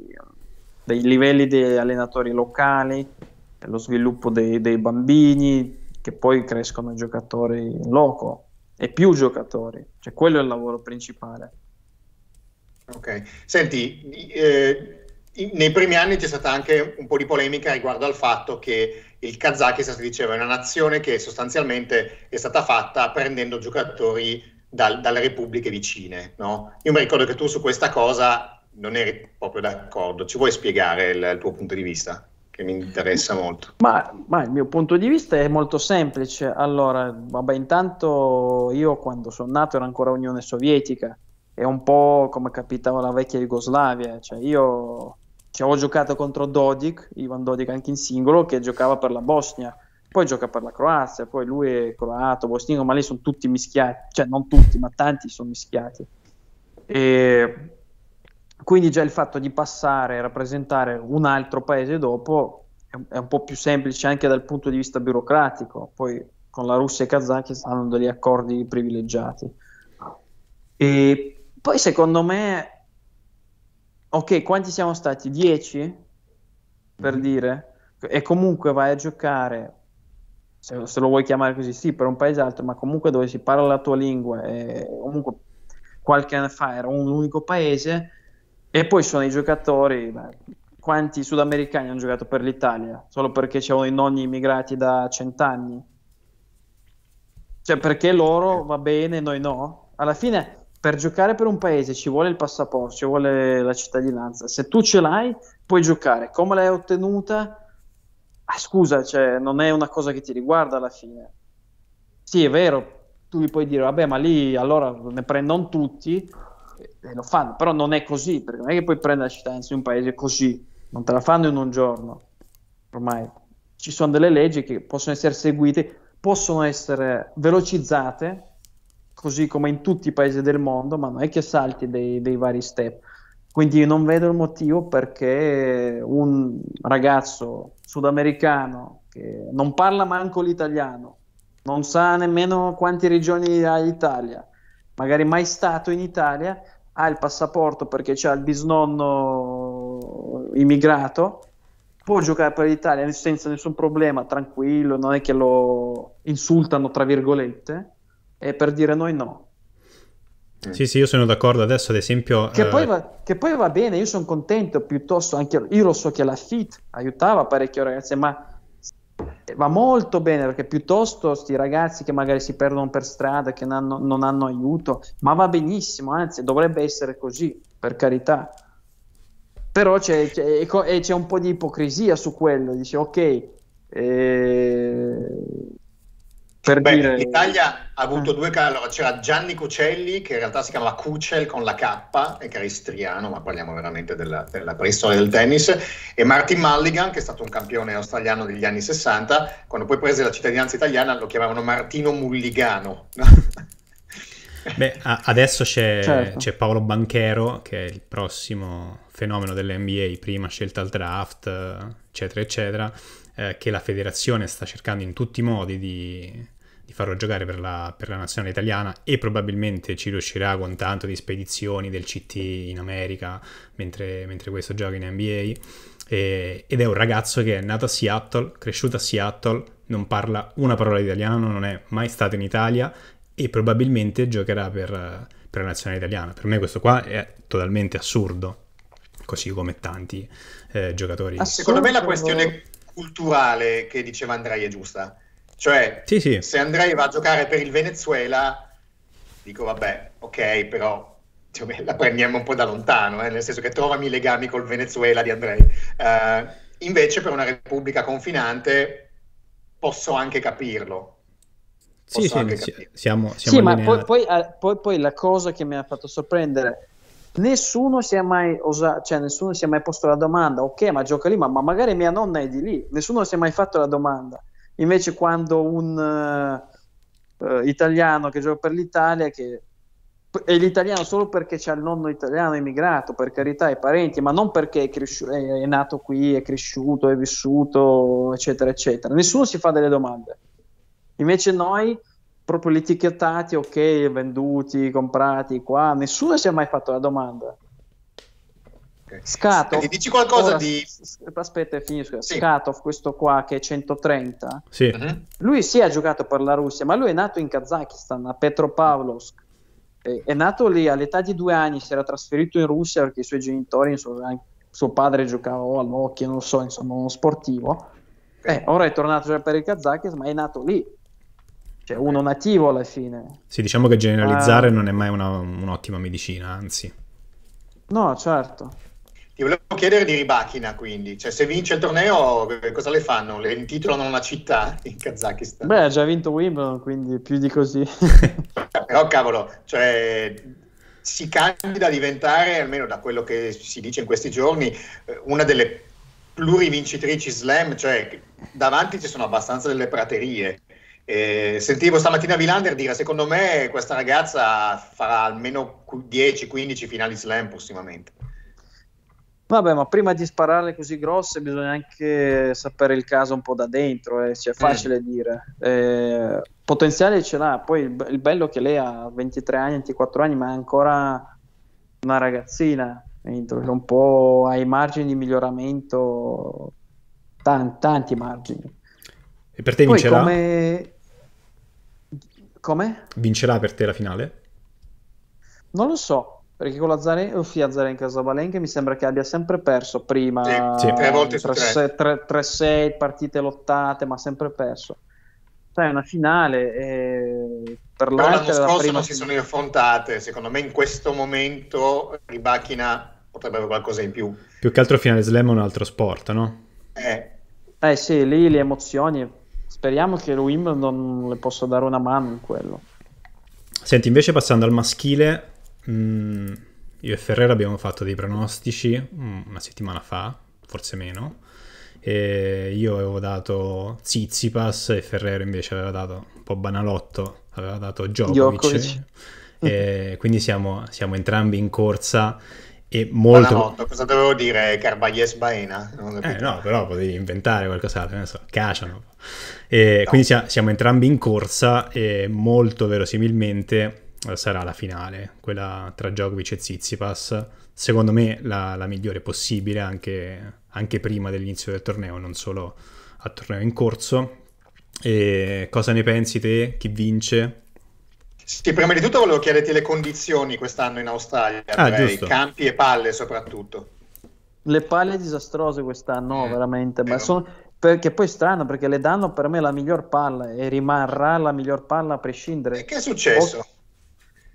dei livelli degli allenatori locali, lo sviluppo dei, dei bambini che poi crescono giocatori in loco e più giocatori, cioè quello è il lavoro principale. Ok, senti, eh, nei primi anni c'è stata anche un po' di polemica riguardo al fatto che il Kazakistan, si diceva, è una nazione che sostanzialmente è stata fatta prendendo giocatori dal, dalle repubbliche vicine. No? Io mi ricordo che tu su questa cosa non eri proprio d'accordo, ci vuoi spiegare il, il tuo punto di vista? che mi interessa molto. Ma, ma, il mio punto di vista è molto semplice. Allora, vabbè, intanto io quando sono nato ero ancora Unione Sovietica, è un po' come capitava la vecchia Jugoslavia, cioè io ci cioè, avevo giocato contro Dodik, Ivan Dodik anche in singolo, che giocava per la Bosnia, poi gioca per la Croazia, poi lui è croato, bosnico, ma lì sono tutti mischiati, cioè non tutti, ma tanti sono mischiati. E quindi già il fatto di passare e rappresentare un altro paese dopo è un po' più semplice anche dal punto di vista burocratico, poi con la Russia e Kazakistan hanno degli accordi privilegiati. E poi secondo me, ok, quanti siamo stati? 10 per mm dire? E comunque vai a giocare, se, se, lo vuoi chiamare così, sì, per un paese altro, ma comunque dove si parla la tua lingua, e comunque qualche anno fa era un unico paese, e poi sono i giocatori, beh, quanti sudamericani hanno giocato per l'Italia? Solo perché c'erano i nonni immigrati da cent'anni. Cioè perché loro va bene, noi no? Alla fine per giocare per un paese ci vuole il passaporto, ci vuole la cittadinanza. Se tu ce l'hai, puoi giocare. Come l'hai ottenuta? Ah, scusa, cioè, non è una cosa che ti riguarda alla fine. Sì, è vero, tu gli puoi dire, vabbè, ma lì allora ne prendono tutti, e eh, lo fanno, però non è così, perché non è che puoi prendere la cittadinanza in un paese così, non te la fanno in un giorno, ormai ci sono delle leggi che possono essere seguite, possono essere velocizzate, così come in tutti i paesi del mondo, ma non è che salti dei, dei vari step. Quindi non vedo il motivo perché un ragazzo sudamericano che non parla manco l'italiano, non sa nemmeno quante regioni ha l'Italia, magari mai stato in Italia, ha il passaporto perché c'ha il bisnonno immigrato, può giocare per l'Italia senza nessun problema, tranquillo, non è che lo insultano tra virgolette, e per dire noi no. Eh. Sì, sì, io sono d'accordo adesso, ad esempio... Che, eh... poi, va, che poi va bene, io sono contento, piuttosto anche io lo so che la FIT aiutava parecchio ragazzi, ma va molto bene perché piuttosto questi ragazzi che magari si perdono per strada, che non hanno, non hanno aiuto, ma va benissimo, anzi dovrebbe essere così, per carità. Però c'è, c'è, c'è un po' di ipocrisia su quello, dice ok, eh, per Beh, dire... L'Italia ha avuto mm. due allora, c'era Gianni Cucelli che in realtà si chiamava Cucel con la K e che era istriano, ma parliamo veramente della, della preistoria del tennis, e Martin Mulligan che è stato un campione australiano degli anni 60, quando poi prese la cittadinanza italiana lo chiamavano Martino Mulligano. [LAUGHS] Beh, adesso c'è, certo. c'è, Paolo Banchero che è il prossimo fenomeno dell'NBA, prima scelta al draft, eccetera, eccetera, eh, che la federazione sta cercando in tutti i modi di, di farlo giocare per la, per la, nazionale italiana e probabilmente ci riuscirà con tanto di spedizioni del CT in America mentre, mentre questo gioca in NBA. E, ed è un ragazzo che è nato a Seattle, cresciuto a Seattle, non parla una parola di italiano, non è mai stato in Italia e probabilmente giocherà per, per la nazionale italiana. Per me questo qua è totalmente assurdo, così come tanti eh, giocatori. Assurdo. Ah, secondo me la questione culturale che diceva Andrei è giusta. Cioè, sì, sì. se Andrei va a giocare per il Venezuela, dico vabbè, ok, però cioè, la prendiamo un po' da lontano, eh, nel senso che trovami i legami col Venezuela di Andrei. Uh, invece per una repubblica confinante posso anche capirlo. Posso sì, anche sì, capirlo. siamo, siamo sì, ma poi, poi, eh, poi, poi la cosa che mi ha fatto sorprendere Nessuno si è mai osato, cioè nessuno si è mai posto la domanda, ok, ma gioca lì, ma, ma, magari mia nonna è di lì, nessuno si è mai fatto la domanda. Invece quando un uh, italiano che gioca per l'Italia, che è l'italiano solo perché c'è il nonno italiano emigrato, per carità, i parenti, ma non perché è, cresci- è, nato qui, è cresciuto, è vissuto, eccetera, eccetera. Nessuno si fa delle domande. Invece noi proprio gli etichettati, ok, venduti, comprati qua, nessuno si è mai fatto la domanda. Okay. Scato. Senti, dici qualcosa ora, di... Aspetta, finisco. Sì. Skatov, questo qua che è 130. Sì. Uh-huh. Lui sì ha giocato per la Russia, ma lui è nato in Kazakistan, a Petropavlovsk. È nato lì all'età di due anni, si era trasferito in Russia perché i suoi genitori, insomma, suo padre giocava all'occhio, non so, insomma, uno sportivo. Okay. Eh, ora è tornato già per il Kazakistan, ma è nato lì cioè uno nativo alla fine. Sì, diciamo che generalizzare eh... non è mai un'ottima medicina, anzi. No, certo. Ti volevo chiedere di Ribachina, quindi, cioè se vince il torneo eh, cosa le fanno? Le intitolano una città in Kazakistan? Beh, ha già vinto Wimbledon, quindi più di così. [LAUGHS] Cioè, però cavolo, cioè si candida a diventare, almeno da quello che si dice in questi giorni, eh, una delle plurivincitrici slam, cioè davanti ci sono abbastanza delle praterie. Eh, sentivo stamattina Vilander dire, secondo me questa ragazza farà almeno 10-15 finali slam prossimamente. Vabbè, ma prima di sparare così grosse bisogna anche sapere il caso un po' da dentro, eh. cioè, è mm. facile eh. dire. Eh, potenziale ce l'ha, poi il, il bello è che lei ha 23 anni, 24 anni, ma è ancora una ragazzina, un po' ai margini di miglioramento, tanti, tanti margini. E per te poi vincerà? Come... Come? Vincerà per te la finale? Non lo so, perché con la Zarenka, sì, Zarenka Zabalenka mi sembra che abbia sempre perso prima sì, sì, tre eh, volte tre, sei partite lottate, ma sempre perso. Sai, è una finale eh, per Però l'anno scorso la prima... non si sono affrontate, secondo me in questo momento Ribachina potrebbe avere qualcosa in più. Più che altro finale slam è un altro sport, no? Eh, eh sì, lì le emozioni Speriamo che lo Wimbledon le possa dare una mano in quello. Senti, invece passando al maschile, mh, mm, io e Ferrera abbiamo fatto dei pronostici mh, mm, una settimana fa, forse meno. E io avevo dato Zizipas e Ferrero invece aveva dato un po' banalotto, aveva dato Djokovic. Djokovic. quindi siamo, siamo entrambi in corsa e molto... Buonanotto, cosa dovevo dire? Carbaglies Baena? Eh, no, però potevi inventare qualcos'altro, non so, Caciano. No. Quindi siamo entrambi in corsa e molto verosimilmente eh, sarà la finale, quella tra Djokovic e Zizipas. Secondo me la, la migliore possibile anche, anche prima dell'inizio del torneo, non solo a torneo in corso. E cosa ne pensi te? Chi vince? Sì, prima di tutto volevo chiederti le condizioni quest'anno in Australia, ah, cioè campi e palle soprattutto. Le palle disastrose quest'anno, eh, veramente, ma sono, perché poi è strano perché le danno per me la miglior palla e rimarrà la miglior palla a prescindere. E che è successo?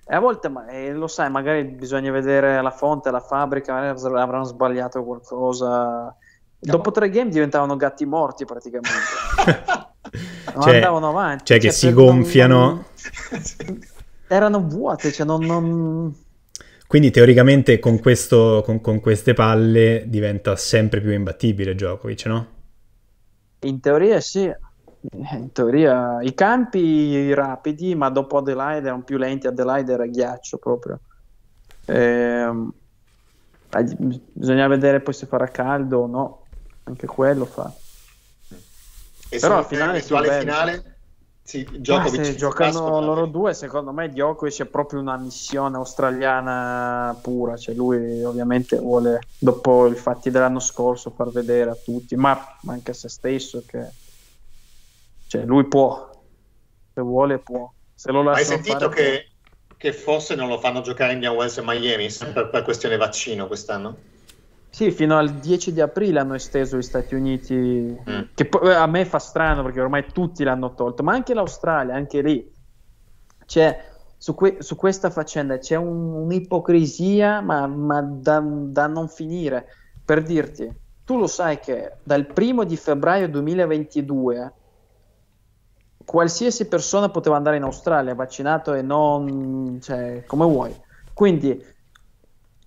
E a volte, ma, eh, lo sai, magari bisogna vedere la fonte, la fabbrica, avranno sbagliato qualcosa. Dopo tre game diventavano gatti morti praticamente. [LAUGHS] non cioè, andavano avanti. Cioè, cioè che si gonfiano. Non erano vuote, cioè non... non... Quindi teoricamente con, questo, con, con, queste palle diventa sempre più imbattibile Djokovic, no? In teoria sì, in teoria i campi rapidi, ma dopo Adelaide erano più lenti, Adelaide era ghiaccio proprio. Ehm, bisogna vedere poi se farà caldo o no, anche quello fa. E Però al finale... Eventuale finale? Sì, Djokovic se giocano loro due, secondo me Djokovic è proprio una missione australiana pura, cioè lui ovviamente vuole, dopo i fatti dell'anno scorso, far vedere a tutti, ma anche a se stesso, che cioè, lui può, se vuole può. Se lo Hai sentito fare, che, che, forse non lo fanno giocare in New Wells e Miami, sempre per questione vaccino quest'anno? Sì, fino al 10 di aprile hanno esteso gli Stati Uniti, mm. che a me fa strano perché ormai tutti l'hanno tolto, ma anche l'Australia, anche lì. C'è, su, que- su questa faccenda c'è un, un'ipocrisia, ma, ma da, da, non finire. Per dirti, tu lo sai che dal primo di febbraio 2022 qualsiasi persona poteva andare in Australia, vaccinato e non, cioè, come vuoi. Quindi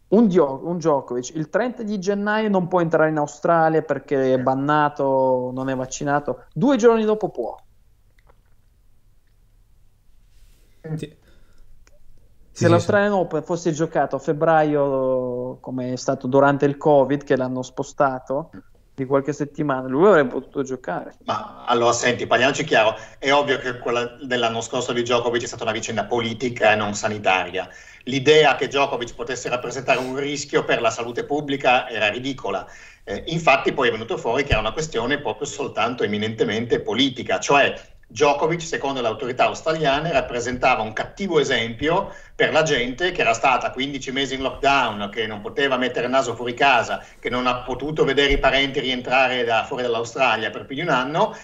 un, Dio, un Djokovic il 30 di gennaio non può entrare in Australia perché è bannato, non è vaccinato, due giorni dopo può. Senti. Se sì, l'Australian sì. Open fosse giocato a febbraio, come è stato durante il Covid, che l'hanno spostato di qualche settimana, lui avrebbe potuto giocare. Ma allora, senti, parliamoci chiaro: è ovvio che quella dell'anno scorso di Djokovic è stata una vicenda politica e non sanitaria l'idea che Djokovic potesse rappresentare un rischio per la salute pubblica era ridicola. Eh, infatti poi è venuto fuori che era una questione proprio soltanto eminentemente politica, cioè Djokovic, secondo le autorità australiane, rappresentava un cattivo esempio per la gente che era stata 15 mesi in lockdown, che non poteva mettere il naso fuori casa, che non ha potuto vedere i parenti rientrare da, fuori dall'Australia per più di un anno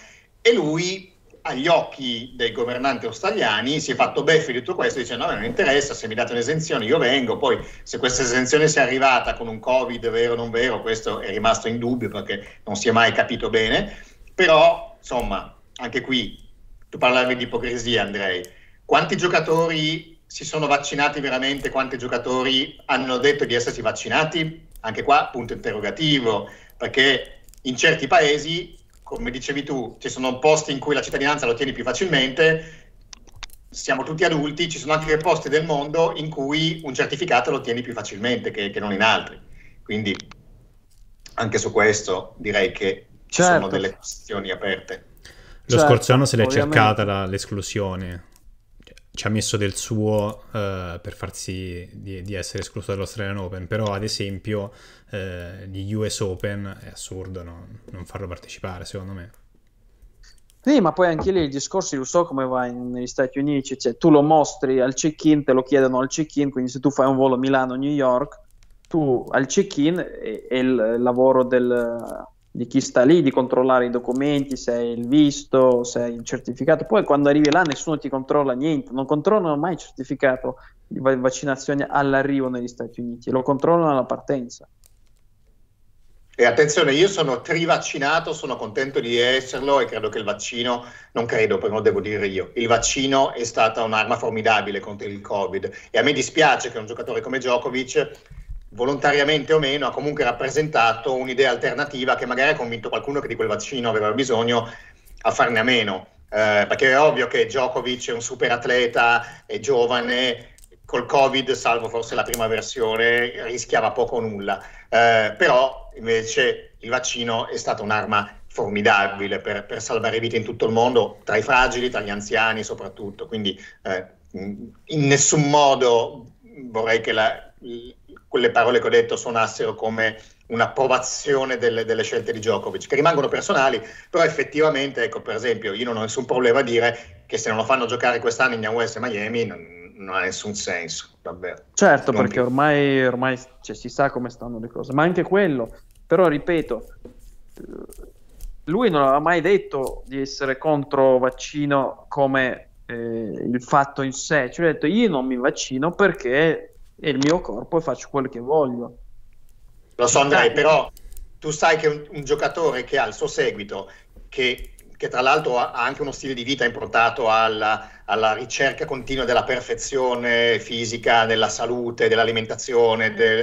e lui agli occhi dei governanti australiani si è fatto beffe di tutto questo dicendo no, non interessa, se mi date un'esenzione io vengo, poi se questa esenzione si è arrivata con un covid vero o non vero, questo è rimasto in dubbio perché non si è mai capito bene, però insomma anche qui tu parlavi di ipocrisia Andrei, quanti giocatori si sono vaccinati veramente, quanti giocatori hanno detto di essersi vaccinati? Anche qua punto interrogativo, perché in certi paesi come dicevi tu, ci sono posti in cui la cittadinanza lo tieni più facilmente, siamo tutti adulti, ci sono anche posti del mondo in cui un certificato lo tieni più facilmente che, che non in altri. Quindi anche su questo direi che ci certo. sono delle questioni aperte. Lo certo, scorso anno se l'è ovviamente. cercata la, l'esclusione, ci ha messo del suo uh, per farsi di, di essere escluso dall'Australian Open, però ad esempio eh, gli US Open è assurdo no? non farlo partecipare, secondo me. Sì, ma poi anche lì il discorso, lo so come va in, negli Stati Uniti, cioè tu lo mostri al check-in, te lo chiedono al check-in, quindi se tu fai un volo Milano-New York, tu al check-in è, è il lavoro del, di chi sta lì, di controllare i documenti, se hai il visto, se hai il certificato. Poi quando arrivi là nessuno ti controlla niente, non controllano mai il certificato di vaccinazione all'arrivo negli Stati Uniti, lo controllano alla partenza. E attenzione, io sono trivaccinato, sono contento di esserlo e credo che il vaccino, non credo, però devo dire io, il vaccino è stata un'arma formidabile contro il Covid e a me dispiace che un giocatore come Djokovic, volontariamente o meno, ha comunque rappresentato un'idea alternativa che magari ha convinto qualcuno che di quel vaccino aveva bisogno a farne a meno. Eh, perché è ovvio che Djokovic è un super atleta, è giovane, col Covid, salvo forse la prima versione, rischiava poco o nulla eh, però invece il vaccino è stata un'arma formidabile per, per, salvare vite in tutto il mondo, tra i fragili, tra gli anziani soprattutto. Quindi eh, in nessun modo vorrei che la, quelle parole che ho detto suonassero come un'approvazione delle, delle, scelte di Djokovic, che rimangono personali, però effettivamente, ecco, per esempio, io non ho nessun problema a dire che se non lo fanno giocare quest'anno in US e Miami non, non ha nessun senso davvero. Certo, non perché più. ormai, ormai cioè, si sa come stanno le cose, ma anche quello, però ripeto, eh, lui non aveva mai detto di essere contro vaccino come eh, il fatto in sé, cioè ha detto io non mi vaccino perché è il mio corpo e faccio quello che voglio. Lo so Andrei, però tu sai che un, un giocatore che ha il suo seguito, che che tra l'altro ha anche uno stile di vita improntato alla, alla ricerca continua della perfezione fisica, della salute, dell'alimentazione. Mm. Del,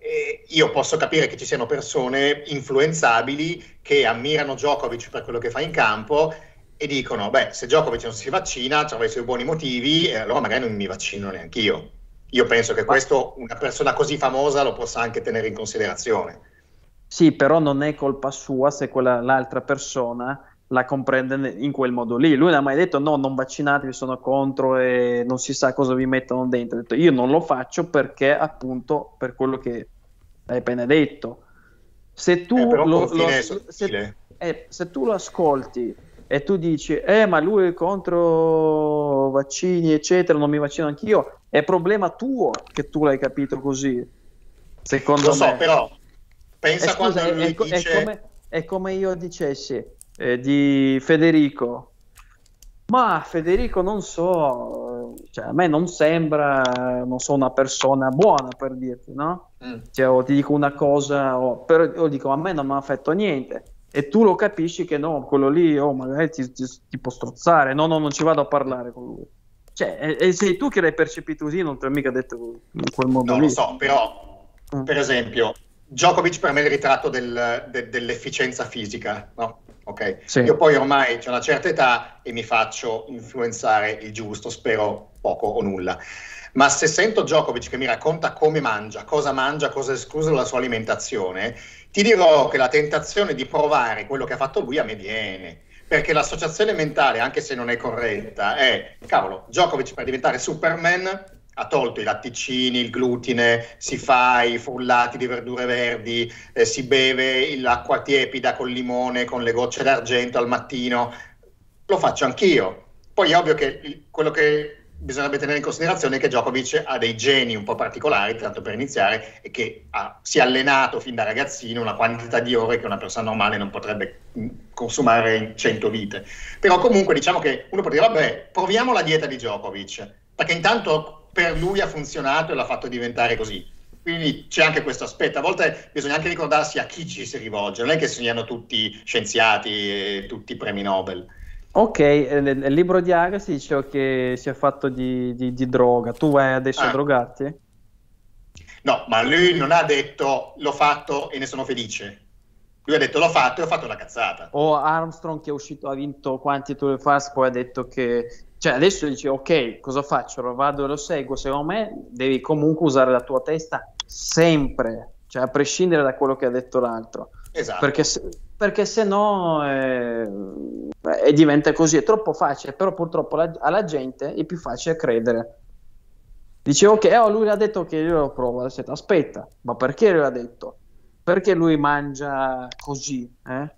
eh, io posso capire che ci siano persone influenzabili che ammirano Djokovic per quello che fa in campo e dicono, beh, se Djokovic non si vaccina, avrà i suoi buoni motivi, allora magari non mi vaccino neanche io. Io penso che questo una persona così famosa lo possa anche tenere in considerazione. Sì, però non è colpa sua se quella, persona la comprende in quel modo lì. Lui non ha mai detto no, non vaccinatevi, sono contro e non si sa cosa vi mettono dentro. Detto, io non lo faccio perché appunto per quello che hai appena detto. Se tu, eh, lo, lo, se, eh, se tu lo ascolti e tu dici, eh, ma lui è contro vaccini, eccetera, non mi vaccino anch'io, è problema tuo che tu l'hai capito così. Secondo lo me. so, però pensa eh, scusa, quando lui è, dice... È come, è come io dicessi, eh, di Federico. Ma Federico non so, cioè, a me non sembra, non so, una persona buona per dirti, no? Mm. Cioè, o ti dico una cosa, o, per, o dico a me non mi ha fatto niente. E tu lo capisci che no, quello lì, oh, magari ti, ti, ti può strozzare, no, no, non ci vado a parlare con lui. Cioè, e, e sei tu che l'hai percepito così, non ti ho mica detto in quel modo. Non lo so, però, mm. per esempio, Djokovic per me è il ritratto del, de, dell'efficienza fisica, no? ok? Sì. Io poi ormai ho una certa età e mi faccio influenzare il giusto, spero poco o nulla. Ma se sento Djokovic che mi racconta come mangia, cosa mangia, cosa esclusa dalla sua alimentazione, ti dirò che la tentazione di provare quello che ha fatto lui a me viene. Perché l'associazione mentale, anche se non è corretta, è, cavolo, Djokovic per diventare Superman ha tolto i latticini, il glutine, si fa i frullati di verdure verdi, eh, si beve l'acqua tiepida col limone, con le gocce d'argento al mattino. Lo faccio anch'io. Poi è ovvio che quello che bisognerebbe tenere in considerazione è che Djokovic ha dei geni un po' particolari, tanto per iniziare, e che ha, si è allenato fin da ragazzino una quantità di ore che una persona normale non potrebbe mm, consumare in 100 vite. Però comunque diciamo che uno può dire, vabbè, proviamo la dieta di Djokovic, perché intanto per lui ha funzionato e l'ha fatto diventare così. Quindi c'è anche questo aspetto. A volte bisogna anche ricordarsi a chi ci si rivolge, non è che siano tutti scienziati, tutti premi Nobel. Ok, eh, nel libro di Agassi diceva che si è fatto di, di, di droga. Tu vai adesso ah. a drogarti? No, ma lui non ha detto l'ho fatto e ne sono felice. Lui ha detto l'ho fatto e ho fatto una cazzata. O Armstrong che è uscito, ha vinto quanti Tour de France, poi ha detto che... Cioè adesso dice ok, cosa faccio? Vado e lo seguo. Secondo me devi comunque usare la tua testa sempre, cioè a prescindere da quello che ha detto l'altro. Esatto. Perché se, perché se no eh, eh, diventa così, è troppo facile, però purtroppo la, alla gente è più facile credere. Dice ok, oh, lui ha detto che io lo provo, aspetta, aspetta, ma perché lui ha detto? perché lui mangia così? Eh?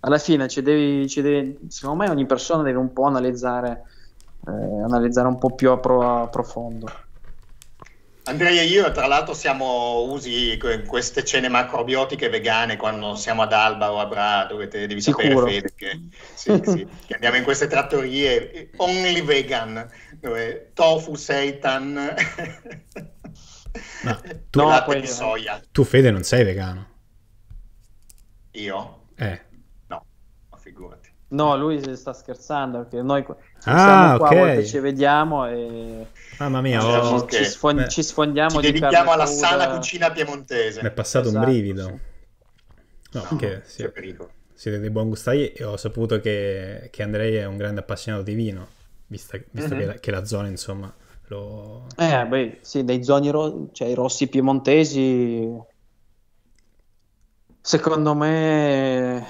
Alla fine ci devi, ci devi, secondo me ogni persona deve un po' analizzare, eh, analizzare un po' più a, pro, a profondo. Andrea e io, tra l'altro, siamo usi queste cene macrobiotiche vegane quando siamo ad Alba o a Bra, dovete, devi Sicuro. sapere, Fede, che, sì, sì, che, andiamo in queste trattorie only vegan, dove tofu, seitan no, [LAUGHS] tu, no, quelli, soia. Tu, Fede, non sei vegano. Io? Eh. No, ma figurati. No, lui sta scherzando perché noi ah, qua, okay. a volte ci vediamo e Mamma mia, oh, ci, okay. ci, sfon- ci, sfondiamo ci dedichiamo di dedichiamo alla cura. sana cucina piemontese. Mi è passato esatto. un brivido. No, no perché siete, siete dei buon gustai e ho saputo che, che Andrei è un grande appassionato di vino, vista, visto mm-hmm. che, mhm. la, che, la, zona, insomma, lo... Eh, beh, sì, dei zoni ro- cioè, i rossi piemontesi Secondo me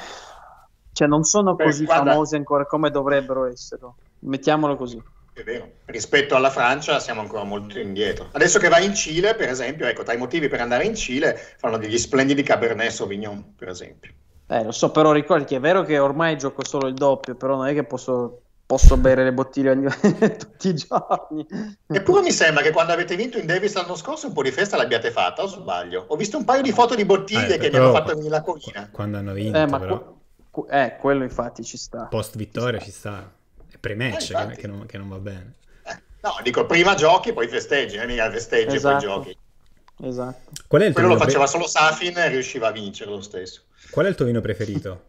cioè, non sono Beh, così guarda... famosi ancora come dovrebbero essere. Mettiamolo così. È vero. Rispetto alla Francia siamo ancora molto indietro. Adesso che vai in Cile, per esempio, ecco, tra i motivi per andare in Cile fanno degli splendidi Cabernet Sauvignon, per esempio. Eh, lo so, però ricordi che è vero che ormai gioco solo il doppio, però non è che posso posso bere le bottiglie [LAUGHS] tutti i giorni. Eppure mi sembra che quando avete vinto in Davis l'anno scorso un po' di festa l'abbiate fatta, o sbaglio? Ho visto un paio di eh, foto di bottiglie eh, che mi hanno fatto venire la corina. Quando hanno vinto, eh, però. Qu- eh, quello infatti ci sta. Post vittoria ci sta. Ci sta. È pre-match eh, che, non, che, non, va bene. Eh, no, dico, prima giochi, poi festeggi, eh, mica festeggi esatto. e poi giochi. Esatto. Qual è il quello lo faceva be- solo Safin e riusciva a vincere lo stesso. Qual è il tuo vino preferito?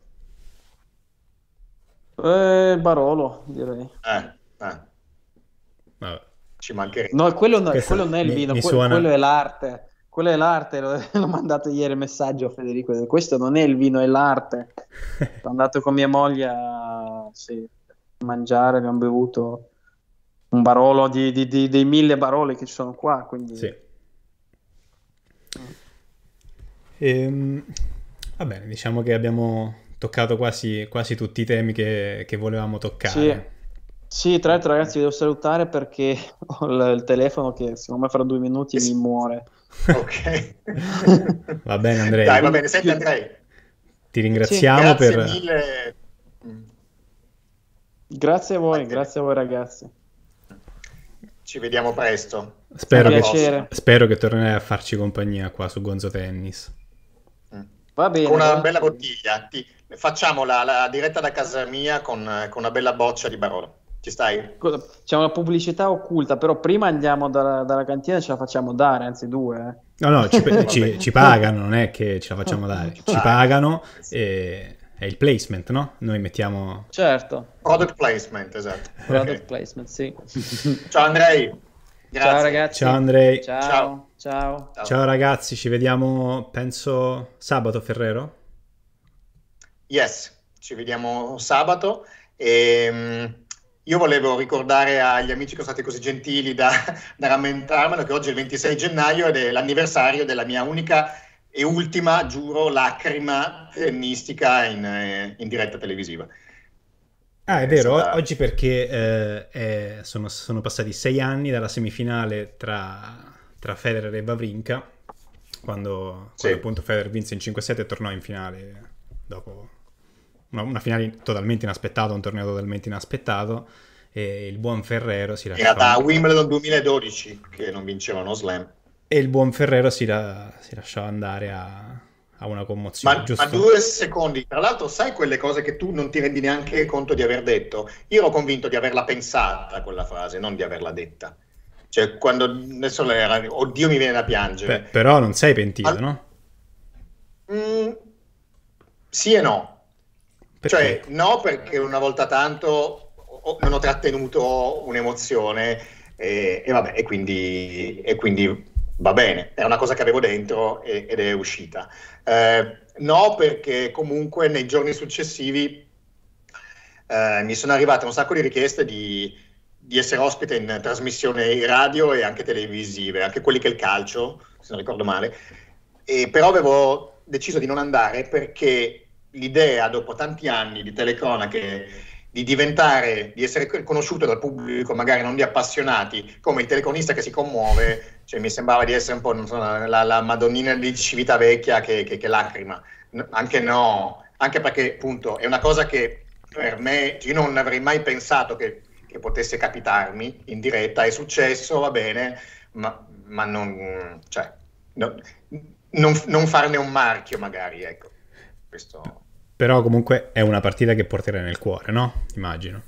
Eh, Barolo, direi. Eh, eh. Vabbè. Ci mancherebbe. No, quello, no, quello non è il vino, que- suona... quello è l'arte. Quello è l'arte, [LAUGHS] l'ho mandato ieri messaggio a Federico, questo non è il vino, è l'arte. [LAUGHS] Sono andato con mia moglie a sì, mangiare, abbiamo bevuto un barolo di, di, di, dei mille baroli che ci sono qua. Quindi... Sì. Mm. Ehm, va bene, diciamo che abbiamo toccato quasi, quasi tutti i temi che, che volevamo toccare. Sì. sì. tra l'altro ragazzi vi devo salutare perché [LAUGHS] ho il, il telefono che secondo me fra due minuti mi muore. [LAUGHS] ok. [LAUGHS] va bene Andrea. Dai, va bene, senti Andrea. Ti ringraziamo sì, per... Mille. Grazie a voi, grazie a voi ragazzi. Ci vediamo presto. Spero che, spero che, tornerai a farci compagnia qua su Gonzo Tennis. Va bene. Con una bella bottiglia. Ti, facciamo la, la, diretta da casa mia con, con, una bella boccia di Barolo. Ci stai? C'è una pubblicità occulta, però prima andiamo da, dalla cantina e ce la facciamo dare, anzi due. Eh. No, no, ci, [LAUGHS] ci, ci pagano, non è che ce la facciamo dare. Ci pagano e è il placement, no? Noi mettiamo... Certo. Product placement, esatto. Product okay. placement, sì. [LAUGHS] Ciao Andrei. Grazie. Ciao ragazzi. Ciao Andrei. Ciao. Ciao. Ciao. Ciao ragazzi, ci vediamo penso sabato Ferrero. Yes, ci vediamo sabato. E, ehm, io volevo ricordare agli amici che sono stati così gentili da, [LAUGHS] da rammentarmelo che oggi è il 26 gennaio ed è l'anniversario della mia unica e ultima, giuro, lacrima tennistica in, eh, in diretta televisiva. Ah, è vero, stata... oggi perché eh, è, sono, sono, passati sei anni dalla semifinale tra, tra Federer e Vavrinka, quando, sì. quando appunto Federer vinse in 5-7 e tornò in finale dopo una, una finale totalmente inaspettata, un torneo totalmente inaspettato e il buon Ferrero si lasciava... Era da Wimbledon 2012 che non vincevano slam. E il buon Ferrero si, la... si lasciava andare a... a, una commozione. Ma, giusto? ma due secondi, tra l'altro sai quelle cose che tu non ti rendi neanche conto di aver detto? Io ero convinto di averla pensata quella frase, non di averla detta. Cioè, quando adesso era, oddio mi viene da piangere. Beh, però non sei pentito, All... no? Mm, sì e no, cioè, perché? Cioè, no, perché una volta tanto non ho trattenuto un'emozione e, eh, e, vabbè, e, quindi, e quindi, va bene, è una cosa che avevo dentro e, ed è uscita. Eh, no, perché comunque nei giorni successivi eh, mi sono arrivate un sacco di richieste di, di, essere ospite in trasmissioni radio e anche televisive, anche quelli che è il calcio, se non ricordo male, e, però avevo deciso di non andare perché l'idea dopo tanti anni di telecronache di diventare, di essere conosciuto dal pubblico, magari non di appassionati, come il telecronista che si commuove, cioè mi sembrava di essere un po' so, la, la, Madonnina di Civitavecchia che, che, che lacrima. anche no, anche perché appunto è una cosa che per me, cioè, io non avrei mai pensato che, che potesse capitarmi in diretta, è successo, va bene, ma, ma non, cioè, no, non, non farne un marchio magari, ecco. Questo però comunque è una partita che porterai nel cuore, no? Immagino.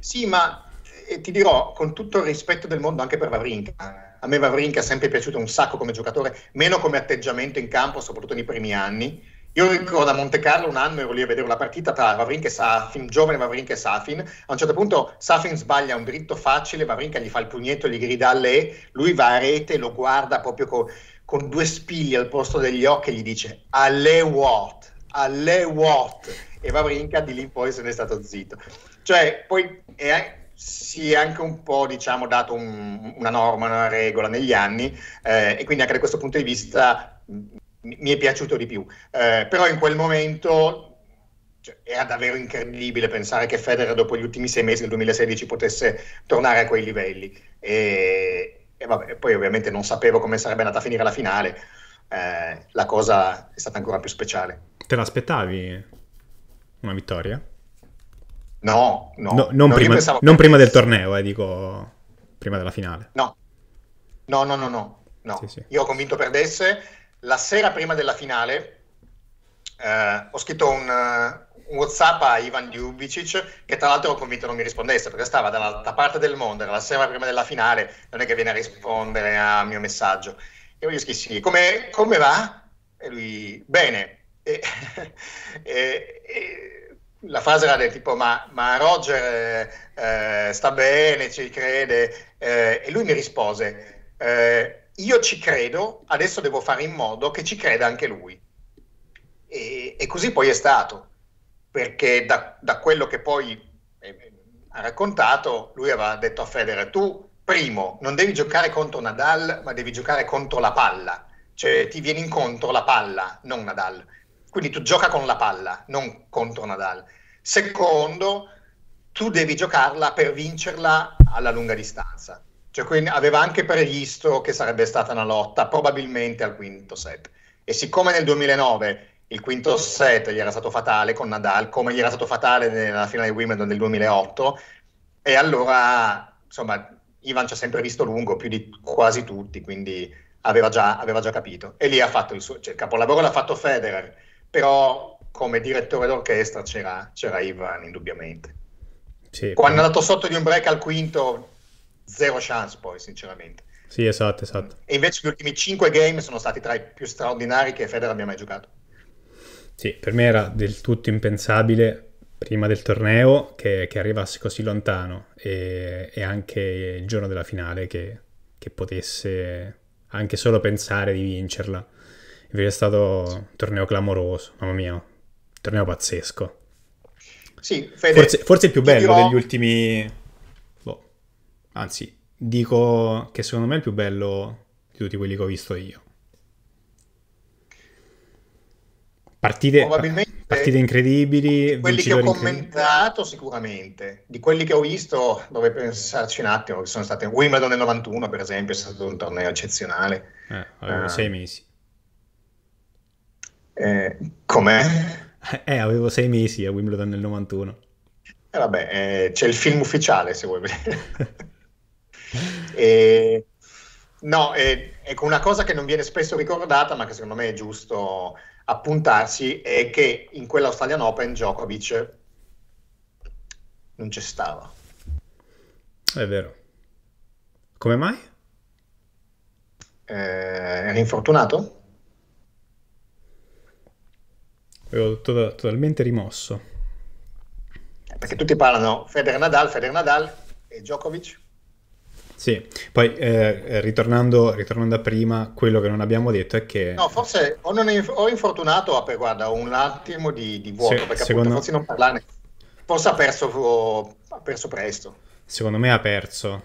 Sì, ma eh, ti dirò, con tutto il rispetto del mondo anche per Vavrinka, eh. a me Vavrinka è sempre piaciuto un sacco come giocatore, meno come atteggiamento in campo, soprattutto nei primi anni. Io ricordo a Monte Carlo un anno ero lì a vedere una partita tra Vavrinka e Safin, giovane Vavrinka e Safin. A un certo punto Safin sbaglia un dritto facile, Vavrinka gli fa il pugnetto, gli grida a lei, lui va a rete, lo guarda proprio co- con due spigli al posto degli occhi e gli dice a lei what? alle what e Vavrinka di lì in poi se ne è stato zitto. Cioè, poi è, si è anche un po', diciamo, dato un, una norma, una regola negli anni eh, e quindi anche da questo punto di vista mi, mi è piaciuto di più. Eh, però in quel momento cioè, era davvero incredibile pensare che Federer dopo gli ultimi sei mesi del 2016 potesse tornare a quei livelli. E, e vabbè, poi ovviamente non sapevo come sarebbe andata a finire la finale, eh, la cosa è stata ancora più speciale. Te l'aspettavi una vittoria? No, no. no non, no, prima, non prima, del torneo, eh, dico prima della finale. No, no, no, no, no. no. Sì, sì. Io ho convinto perdesse. La sera prima della finale eh, ho scritto un, un, WhatsApp a Ivan Ljubicic che tra l'altro ho convinto non mi rispondesse perché stava dall'altra parte del mondo, era la sera prima della finale, non è che viene a rispondere al mio messaggio. E io gli scrissi, come, come va? E lui, bene, e, e, e la frase era del tipo ma, ma Roger eh, eh, sta bene, ci crede eh, e lui mi rispose eh, io ci credo, adesso devo fare in modo che ci creda anche lui e, e così poi è stato perché da, da quello che poi eh, ha raccontato lui aveva detto a Federer tu primo non devi giocare contro Nadal ma devi giocare contro la palla cioè ti viene incontro la palla non Nadal quindi tu gioca con la palla, non contro Nadal. Secondo, tu devi giocarla per vincerla alla lunga distanza. Cioè, quindi aveva anche previsto che sarebbe stata una lotta, probabilmente al quinto set. E siccome nel 2009 il quinto set gli era stato fatale con Nadal, come gli era stato fatale nella finale di Wimbledon del 2008, e allora, insomma, Ivan ci ha sempre visto lungo, più di quasi tutti, quindi aveva già, aveva già capito. E lì ha fatto il suo, cioè, il capolavoro l'ha fatto Federer, però come direttore d'orchestra c'era, c'era Ivan indubbiamente. Sì, Quando è eh. andato sotto di un break al quinto, zero chance poi, sinceramente. Sì, esatto, esatto. E invece gli ultimi cinque game sono stati tra i più straordinari che Federer abbia mai giocato. Sì, per me era del tutto impensabile prima del torneo che, che arrivasse così lontano e, e, anche il giorno della finale che, che potesse anche solo pensare di vincerla. Invece è stato un torneo clamoroso, mamma mia, un torneo pazzesco. Sì, Fede, forse, forse, il più bello dirò... degli ultimi... Boh. Anzi, dico che secondo me è il più bello di tutti quelli che ho visto io. Partite, partite incredibili. Di quelli che ho commentato sicuramente, di quelli che ho visto dove pensarci un attimo, che sono state Wimbledon nel 91 per esempio, è stato un torneo eccezionale. Eh, avevo uh, sei eh. mesi. Eh, com'è? Eh, avevo sei mesi a Wimbledon nel 91. E eh, vabbè, eh, c'è il film ufficiale se vuoi vedere. [LAUGHS] e, no, eh, ecco, una cosa che non viene spesso ricordata, ma che secondo me è giusto appuntarsi, è che in quell'Australian Open Djokovic non c'è stava. È vero. Come mai? Eh, era infortunato? Avevo to- totalmente rimosso. Perché tutti parlano Federer Nadal, Federer Nadal e Djokovic. Sì, poi eh, ritornando, ritornando, a prima, quello che non abbiamo detto è che... No, forse ho, non è, o infortunato ha guarda, un attimo di, di vuoto, se, perché secondo... forse non parlarne, forse ha perso, ha perso, presto. Secondo me ha perso.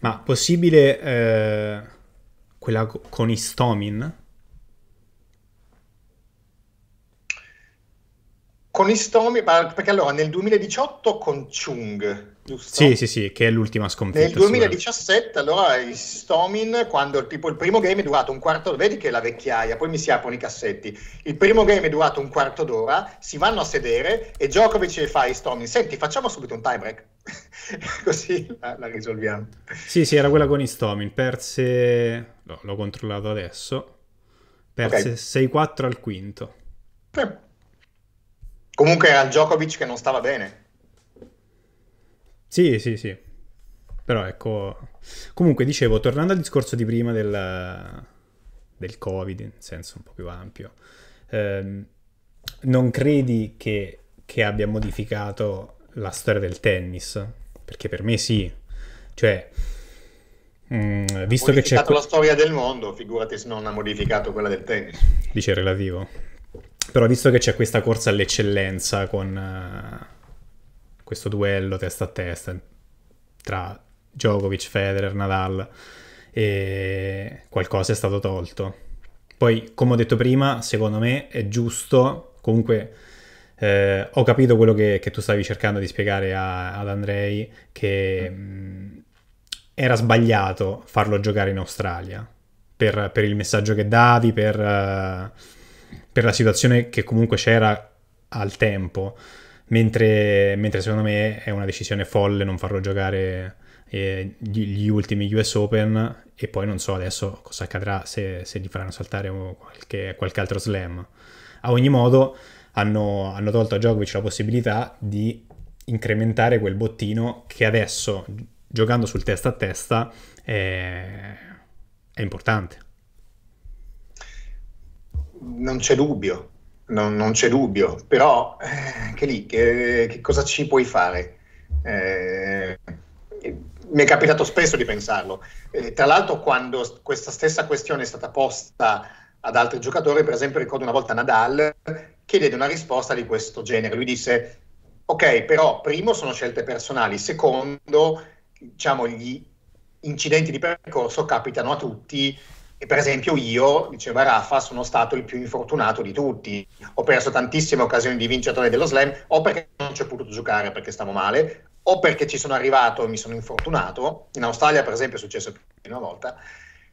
Ma possibile eh, quella con Istomin? con Istomi, perché allora nel 2018 con Chung, giusto? Sì, sì, sì, che è l'ultima sconfitta. Nel 2017 allora Istomin, quando tipo il primo game è durato un quarto d'ora, vedi che è la vecchiaia, poi mi si aprono i cassetti, il primo game è durato un quarto d'ora, si vanno a sedere e Djokovic fa a Istomin, senti facciamo subito un tie break, [LAUGHS] così la, la, risolviamo. Sì, sì, era quella con Istomin, perse, no, l'ho controllato adesso, perse okay. 6-4 al quinto. Eh Comunque era il Djokovic che non stava bene. Sì, sì, sì. Però ecco... Comunque, dicevo, tornando al discorso di prima del, del Covid, in senso un po' più ampio, ehm, non credi che, che abbia modificato la storia del tennis? Perché per me sì. Cioè... Mm, visto che c'è. la storia del mondo, figurati se non ha modificato quella del tennis. Dice relativo. Però visto che c'è questa corsa all'eccellenza con uh, questo duello testa a testa tra Djokovic, Federer, Nadal, e qualcosa è stato tolto. Poi, come ho detto prima, secondo me è giusto, comunque eh, ho capito quello che, che, tu stavi cercando di spiegare a, ad Andrei, che mh, mm, era sbagliato farlo giocare in Australia, per, per, il messaggio che davi, per... Uh, per la situazione che comunque c'era al tempo, mentre, mentre secondo me è una decisione folle non farlo giocare eh, gli ultimi US Open e poi non so adesso cosa accadrà se, se gli faranno saltare qualche, qualche, altro slam. A ogni modo hanno, hanno tolto a Djokovic la possibilità di incrementare quel bottino che adesso giocando sul testa a testa è, è importante non c'è dubbio, non, non c'è dubbio, però anche eh, lì, che, che, cosa ci puoi fare? Eh, mi è capitato spesso di pensarlo. Eh, tra l'altro, quando questa stessa questione è stata posta ad altri giocatori, per esempio, ricordo una volta Nadal che diede una risposta di questo genere. Lui disse: Ok, però, primo, sono scelte personali, secondo, diciamo, gli incidenti di percorso capitano a tutti e per esempio io, diceva Rafa, sono stato il più infortunato di tutti. Ho perso tantissime occasioni di vincitore dello slam, o perché non ci ho potuto giocare perché stavo male, o perché ci sono arrivato e mi sono infortunato. In Australia, per esempio, è successo più di una volta.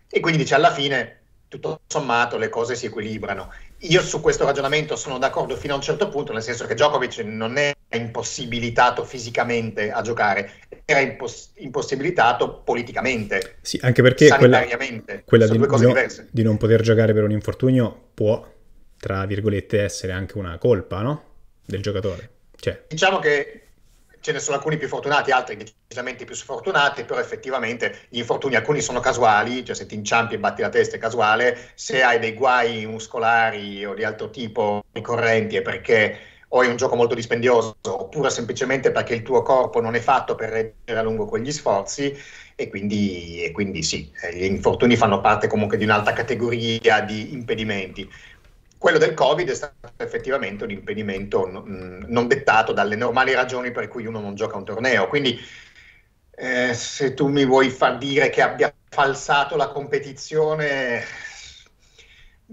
E quindi dice alla fine, tutto sommato, le cose si equilibrano. Io su questo ragionamento sono d'accordo fino a un certo punto, nel senso che Djokovic non è impossibilitato fisicamente a giocare, era imposs- impossibilitato politicamente. Sì, anche perché quella, quella di, no, di, non poter giocare per un infortunio può, tra virgolette, essere anche una colpa no? del giocatore. Cioè... Diciamo che ce ne sono alcuni più fortunati, altri decisamente più sfortunati, però effettivamente gli infortuni alcuni sono casuali, cioè se ti inciampi e batti la testa è casuale, se hai dei guai muscolari o di altro tipo ricorrenti è perché o è un gioco molto dispendioso oppure semplicemente perché il tuo corpo non è fatto per reggere a lungo quegli sforzi e quindi, e quindi sì, eh, gli infortuni fanno parte comunque di un'altra categoria di impedimenti. Quello del Covid è stato effettivamente un impedimento mh, mm, non dettato dalle normali ragioni per cui uno non gioca un torneo. Quindi eh, se tu mi vuoi far dire che abbia falsato la competizione,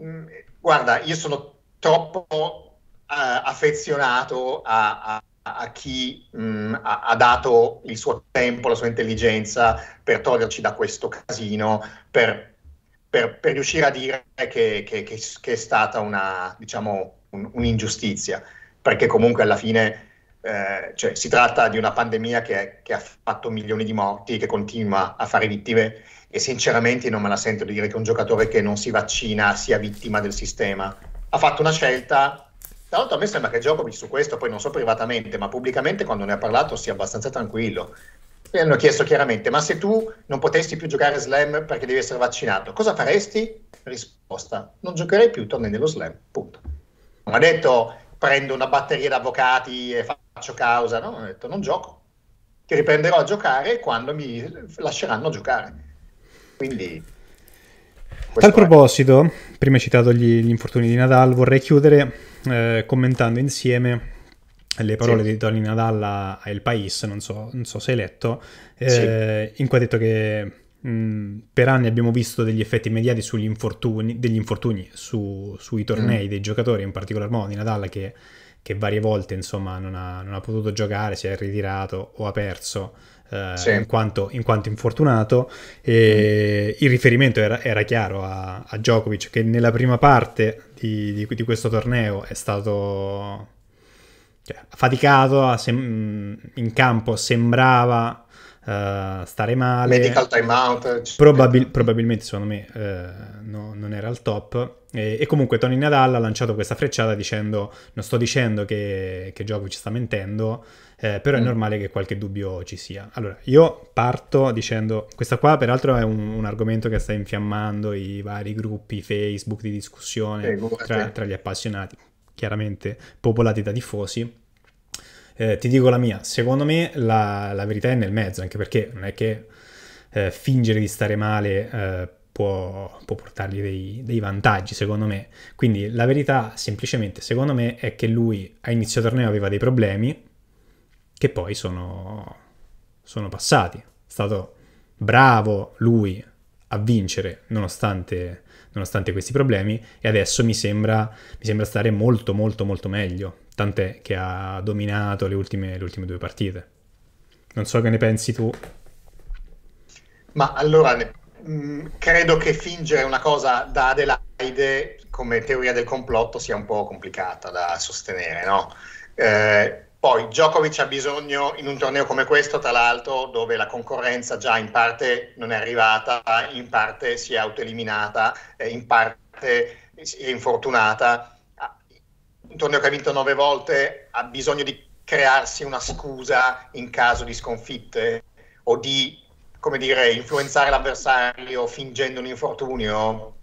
mm, guarda, io sono troppo uh, affezionato a, a a chi mh, mm, ha, dato il suo tempo, la sua intelligenza per toglierci da questo casino, per per, per riuscire a dire che, che, che, che è stata una, diciamo, un, un'ingiustizia, perché comunque alla fine eh, cioè, si tratta di una pandemia che, che ha fatto milioni di morti, che continua a fare vittime e sinceramente non me la sento di dire che un giocatore che non si vaccina sia vittima del sistema. Ha fatto una scelta tra l'altro a me sembra che Djokovic su questo, poi non so privatamente, ma pubblicamente quando ne ha parlato sia abbastanza tranquillo. Mi hanno chiesto chiaramente, ma se tu non potessi più giocare slam perché devi essere vaccinato, cosa faresti? Risposta, non giocherei più, torni nello slam, punto. Non ha detto prendo una batteria d'avvocati e faccio causa, no? ha detto non gioco, Ti riprenderò a giocare quando mi lasceranno giocare. Quindi... a tal proposito, prima hai citato gli, gli, infortuni di Nadal, vorrei chiudere eh, commentando insieme le parole sì. di Tony Nadal a El País, non so, non so se hai letto, eh, sì. in cui ha detto che mh, per anni abbiamo visto degli effetti immediati sugli infortuni, degli infortuni su, sui mm. tornei mm. dei giocatori, in particolar modo di Nadal che, che varie volte insomma, non, ha, non, ha, potuto giocare, si è ritirato o ha perso. Eh, sì. in, quanto, in, quanto, infortunato e mm. il riferimento era, era chiaro a, a Djokovic che nella prima parte di, di, di questo torneo è stato cioè, faticato, sem- mm, in campo sembrava uh, stare male. Medical timeout. Probabil- probabilmente, secondo me, uh, no, non era al top. E, e, comunque Tony Nadal ha lanciato questa frecciata dicendo non sto dicendo che, che ci sta mentendo, eh, però mm. è normale che qualche dubbio ci sia. Allora, io parto dicendo, questa qua peraltro è un, un argomento che sta infiammando i vari gruppi Facebook di discussione tra, tra gli appassionati chiaramente popolati da tifosi. Eh, ti dico la mia, secondo me la, la, verità è nel mezzo, anche perché non è che eh, fingere di stare male eh, può, può, portargli dei, dei, vantaggi, secondo me. Quindi la verità, semplicemente, secondo me, è che lui a inizio torneo aveva dei problemi che poi sono, sono passati. È stato bravo lui a vincere, nonostante nonostante questi problemi e adesso mi sembra, mi sembra stare molto molto molto meglio, tant'è che ha dominato le ultime, le ultime due partite. Non so che ne pensi tu. Ma allora ne mm, credo che fingere una cosa da Adelaide come teoria del complotto sia un po' complicata da sostenere, no? Eh, poi Djokovic ha bisogno in un torneo come questo, tra l'altro, dove la concorrenza già in parte non è arrivata, in parte si è autoeliminata, eh, in parte si è infortunata. Ah, un torneo che ha vinto nove volte ha bisogno di crearsi una scusa in caso di sconfitte o di, come dire, influenzare l'avversario fingendo un infortunio.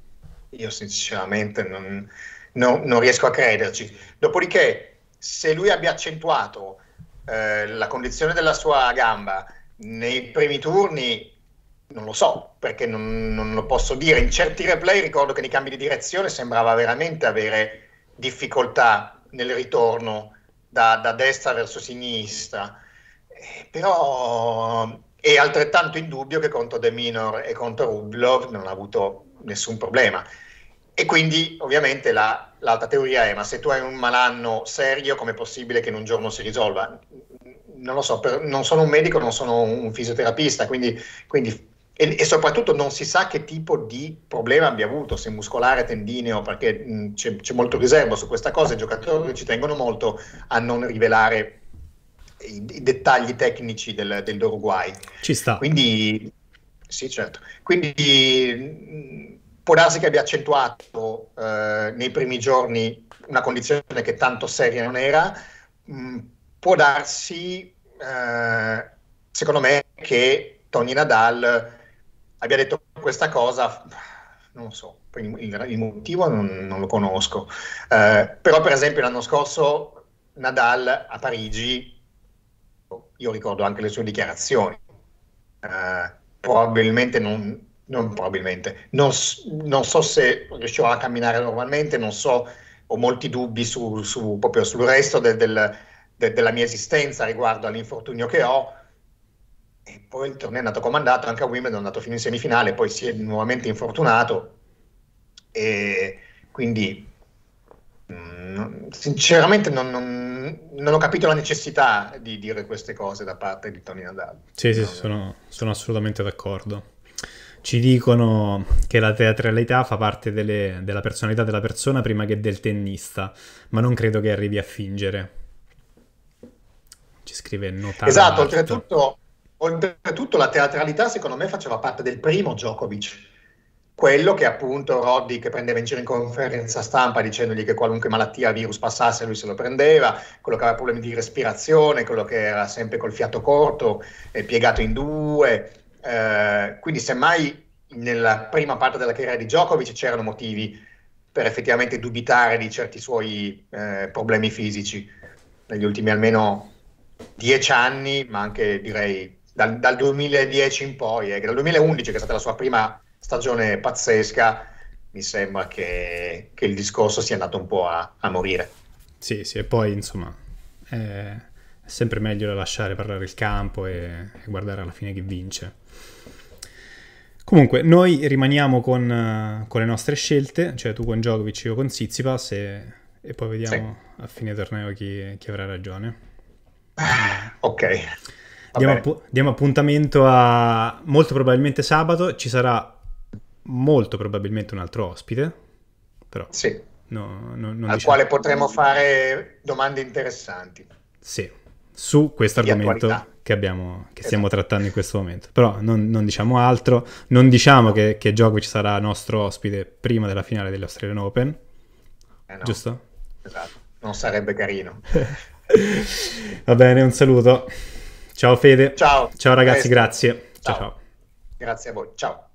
Io sinceramente non, no, non riesco a crederci. Dopodiché se lui abbia accentuato eh, la condizione della sua gamba nei primi turni, non lo so, perché non, non, lo posso dire. In certi replay ricordo che nei cambi di direzione sembrava veramente avere difficoltà nel ritorno da, da destra verso sinistra. Eh, però è altrettanto indubbio che contro De Minor e contro Rublov non ha avuto nessun problema. E quindi ovviamente la, l'altra teoria è ma se tu hai un malanno serio com'è possibile che in un giorno si risolva? Non lo so, per, non sono un medico, non sono un fisioterapista, quindi, quindi e, e, soprattutto non si sa che tipo di problema abbia avuto, se muscolare, tendineo, perché mh, mm, c'è, c'è, molto riservo su questa cosa, i giocatori mm. ci tengono molto a non rivelare i, i dettagli tecnici del, dell'Uruguay. Ci sta. Quindi, sì certo, quindi... Mh, mm, può darsi che abbia accentuato eh, nei primi giorni una condizione che tanto seria non era, mh, mm, può darsi, eh, secondo me, che Tony Nadal abbia detto questa cosa, non lo so, il, il motivo non, non, lo conosco, eh, però per esempio l'anno scorso Nadal a Parigi, io ricordo anche le sue dichiarazioni, eh, probabilmente non non, mm-hmm. probabilmente, non, non, so se riuscirò a camminare normalmente, non so, ho molti dubbi su, su, proprio sul resto del, del, de, della mia esistenza riguardo all'infortunio che ho. E poi il torneo è andato comandato, anche a Wimbledon è andato fino in semifinale, poi si è nuovamente infortunato. E quindi, mm, sinceramente, non, non, non, ho capito la necessità di dire queste cose da parte di Tony Nadal. Sì, sì, sono, sono assolutamente d'accordo ci dicono che la teatralità fa parte delle, della personalità della persona prima che del tennista, ma non credo che arrivi a fingere. Ci scrive Notara. Esatto, oltretutto, oltretutto, la teatralità secondo me faceva parte del primo Djokovic, quello che appunto Roddy che prendeva in giro in conferenza stampa dicendogli che qualunque malattia, virus passasse lui se lo prendeva, quello che aveva problemi di respirazione, quello che era sempre col fiato corto, eh, piegato in due, eh, quindi semmai nella prima parte della carriera di Djokovic c'erano motivi per effettivamente dubitare di certi suoi eh, problemi fisici negli ultimi almeno dieci anni, ma anche direi dal, dal 2010 in poi, eh, dal 2011 che è stata la sua prima stagione pazzesca, mi sembra che, che il discorso sia andato un po' a, a morire. Sì, sì, e poi insomma è sempre meglio lasciare parlare il campo e, e guardare alla fine chi vince. Comunque, noi rimaniamo con, eh, con, le nostre scelte, cioè tu con Djokovic, io con Tsitsipas e, e poi vediamo sì. a fine torneo chi, chi avrà ragione. Ah, ok. Diamo, app- diamo, appuntamento a molto probabilmente sabato, ci sarà molto probabilmente un altro ospite, però sì. no, no, al diciamo. quale potremo fare domande interessanti. Sì, su questo argomento che, abbiamo, che stiamo esatto. trattando in questo momento. Però non, non diciamo altro, non diciamo che, che Djokovic sarà nostro ospite prima della finale dell'Australian Open, eh no. giusto? Esatto, non sarebbe carino. [LAUGHS] Va bene, un saluto. Ciao Fede. Ciao. Ciao ragazzi, grazie. ciao. ciao. Grazie a voi, ciao.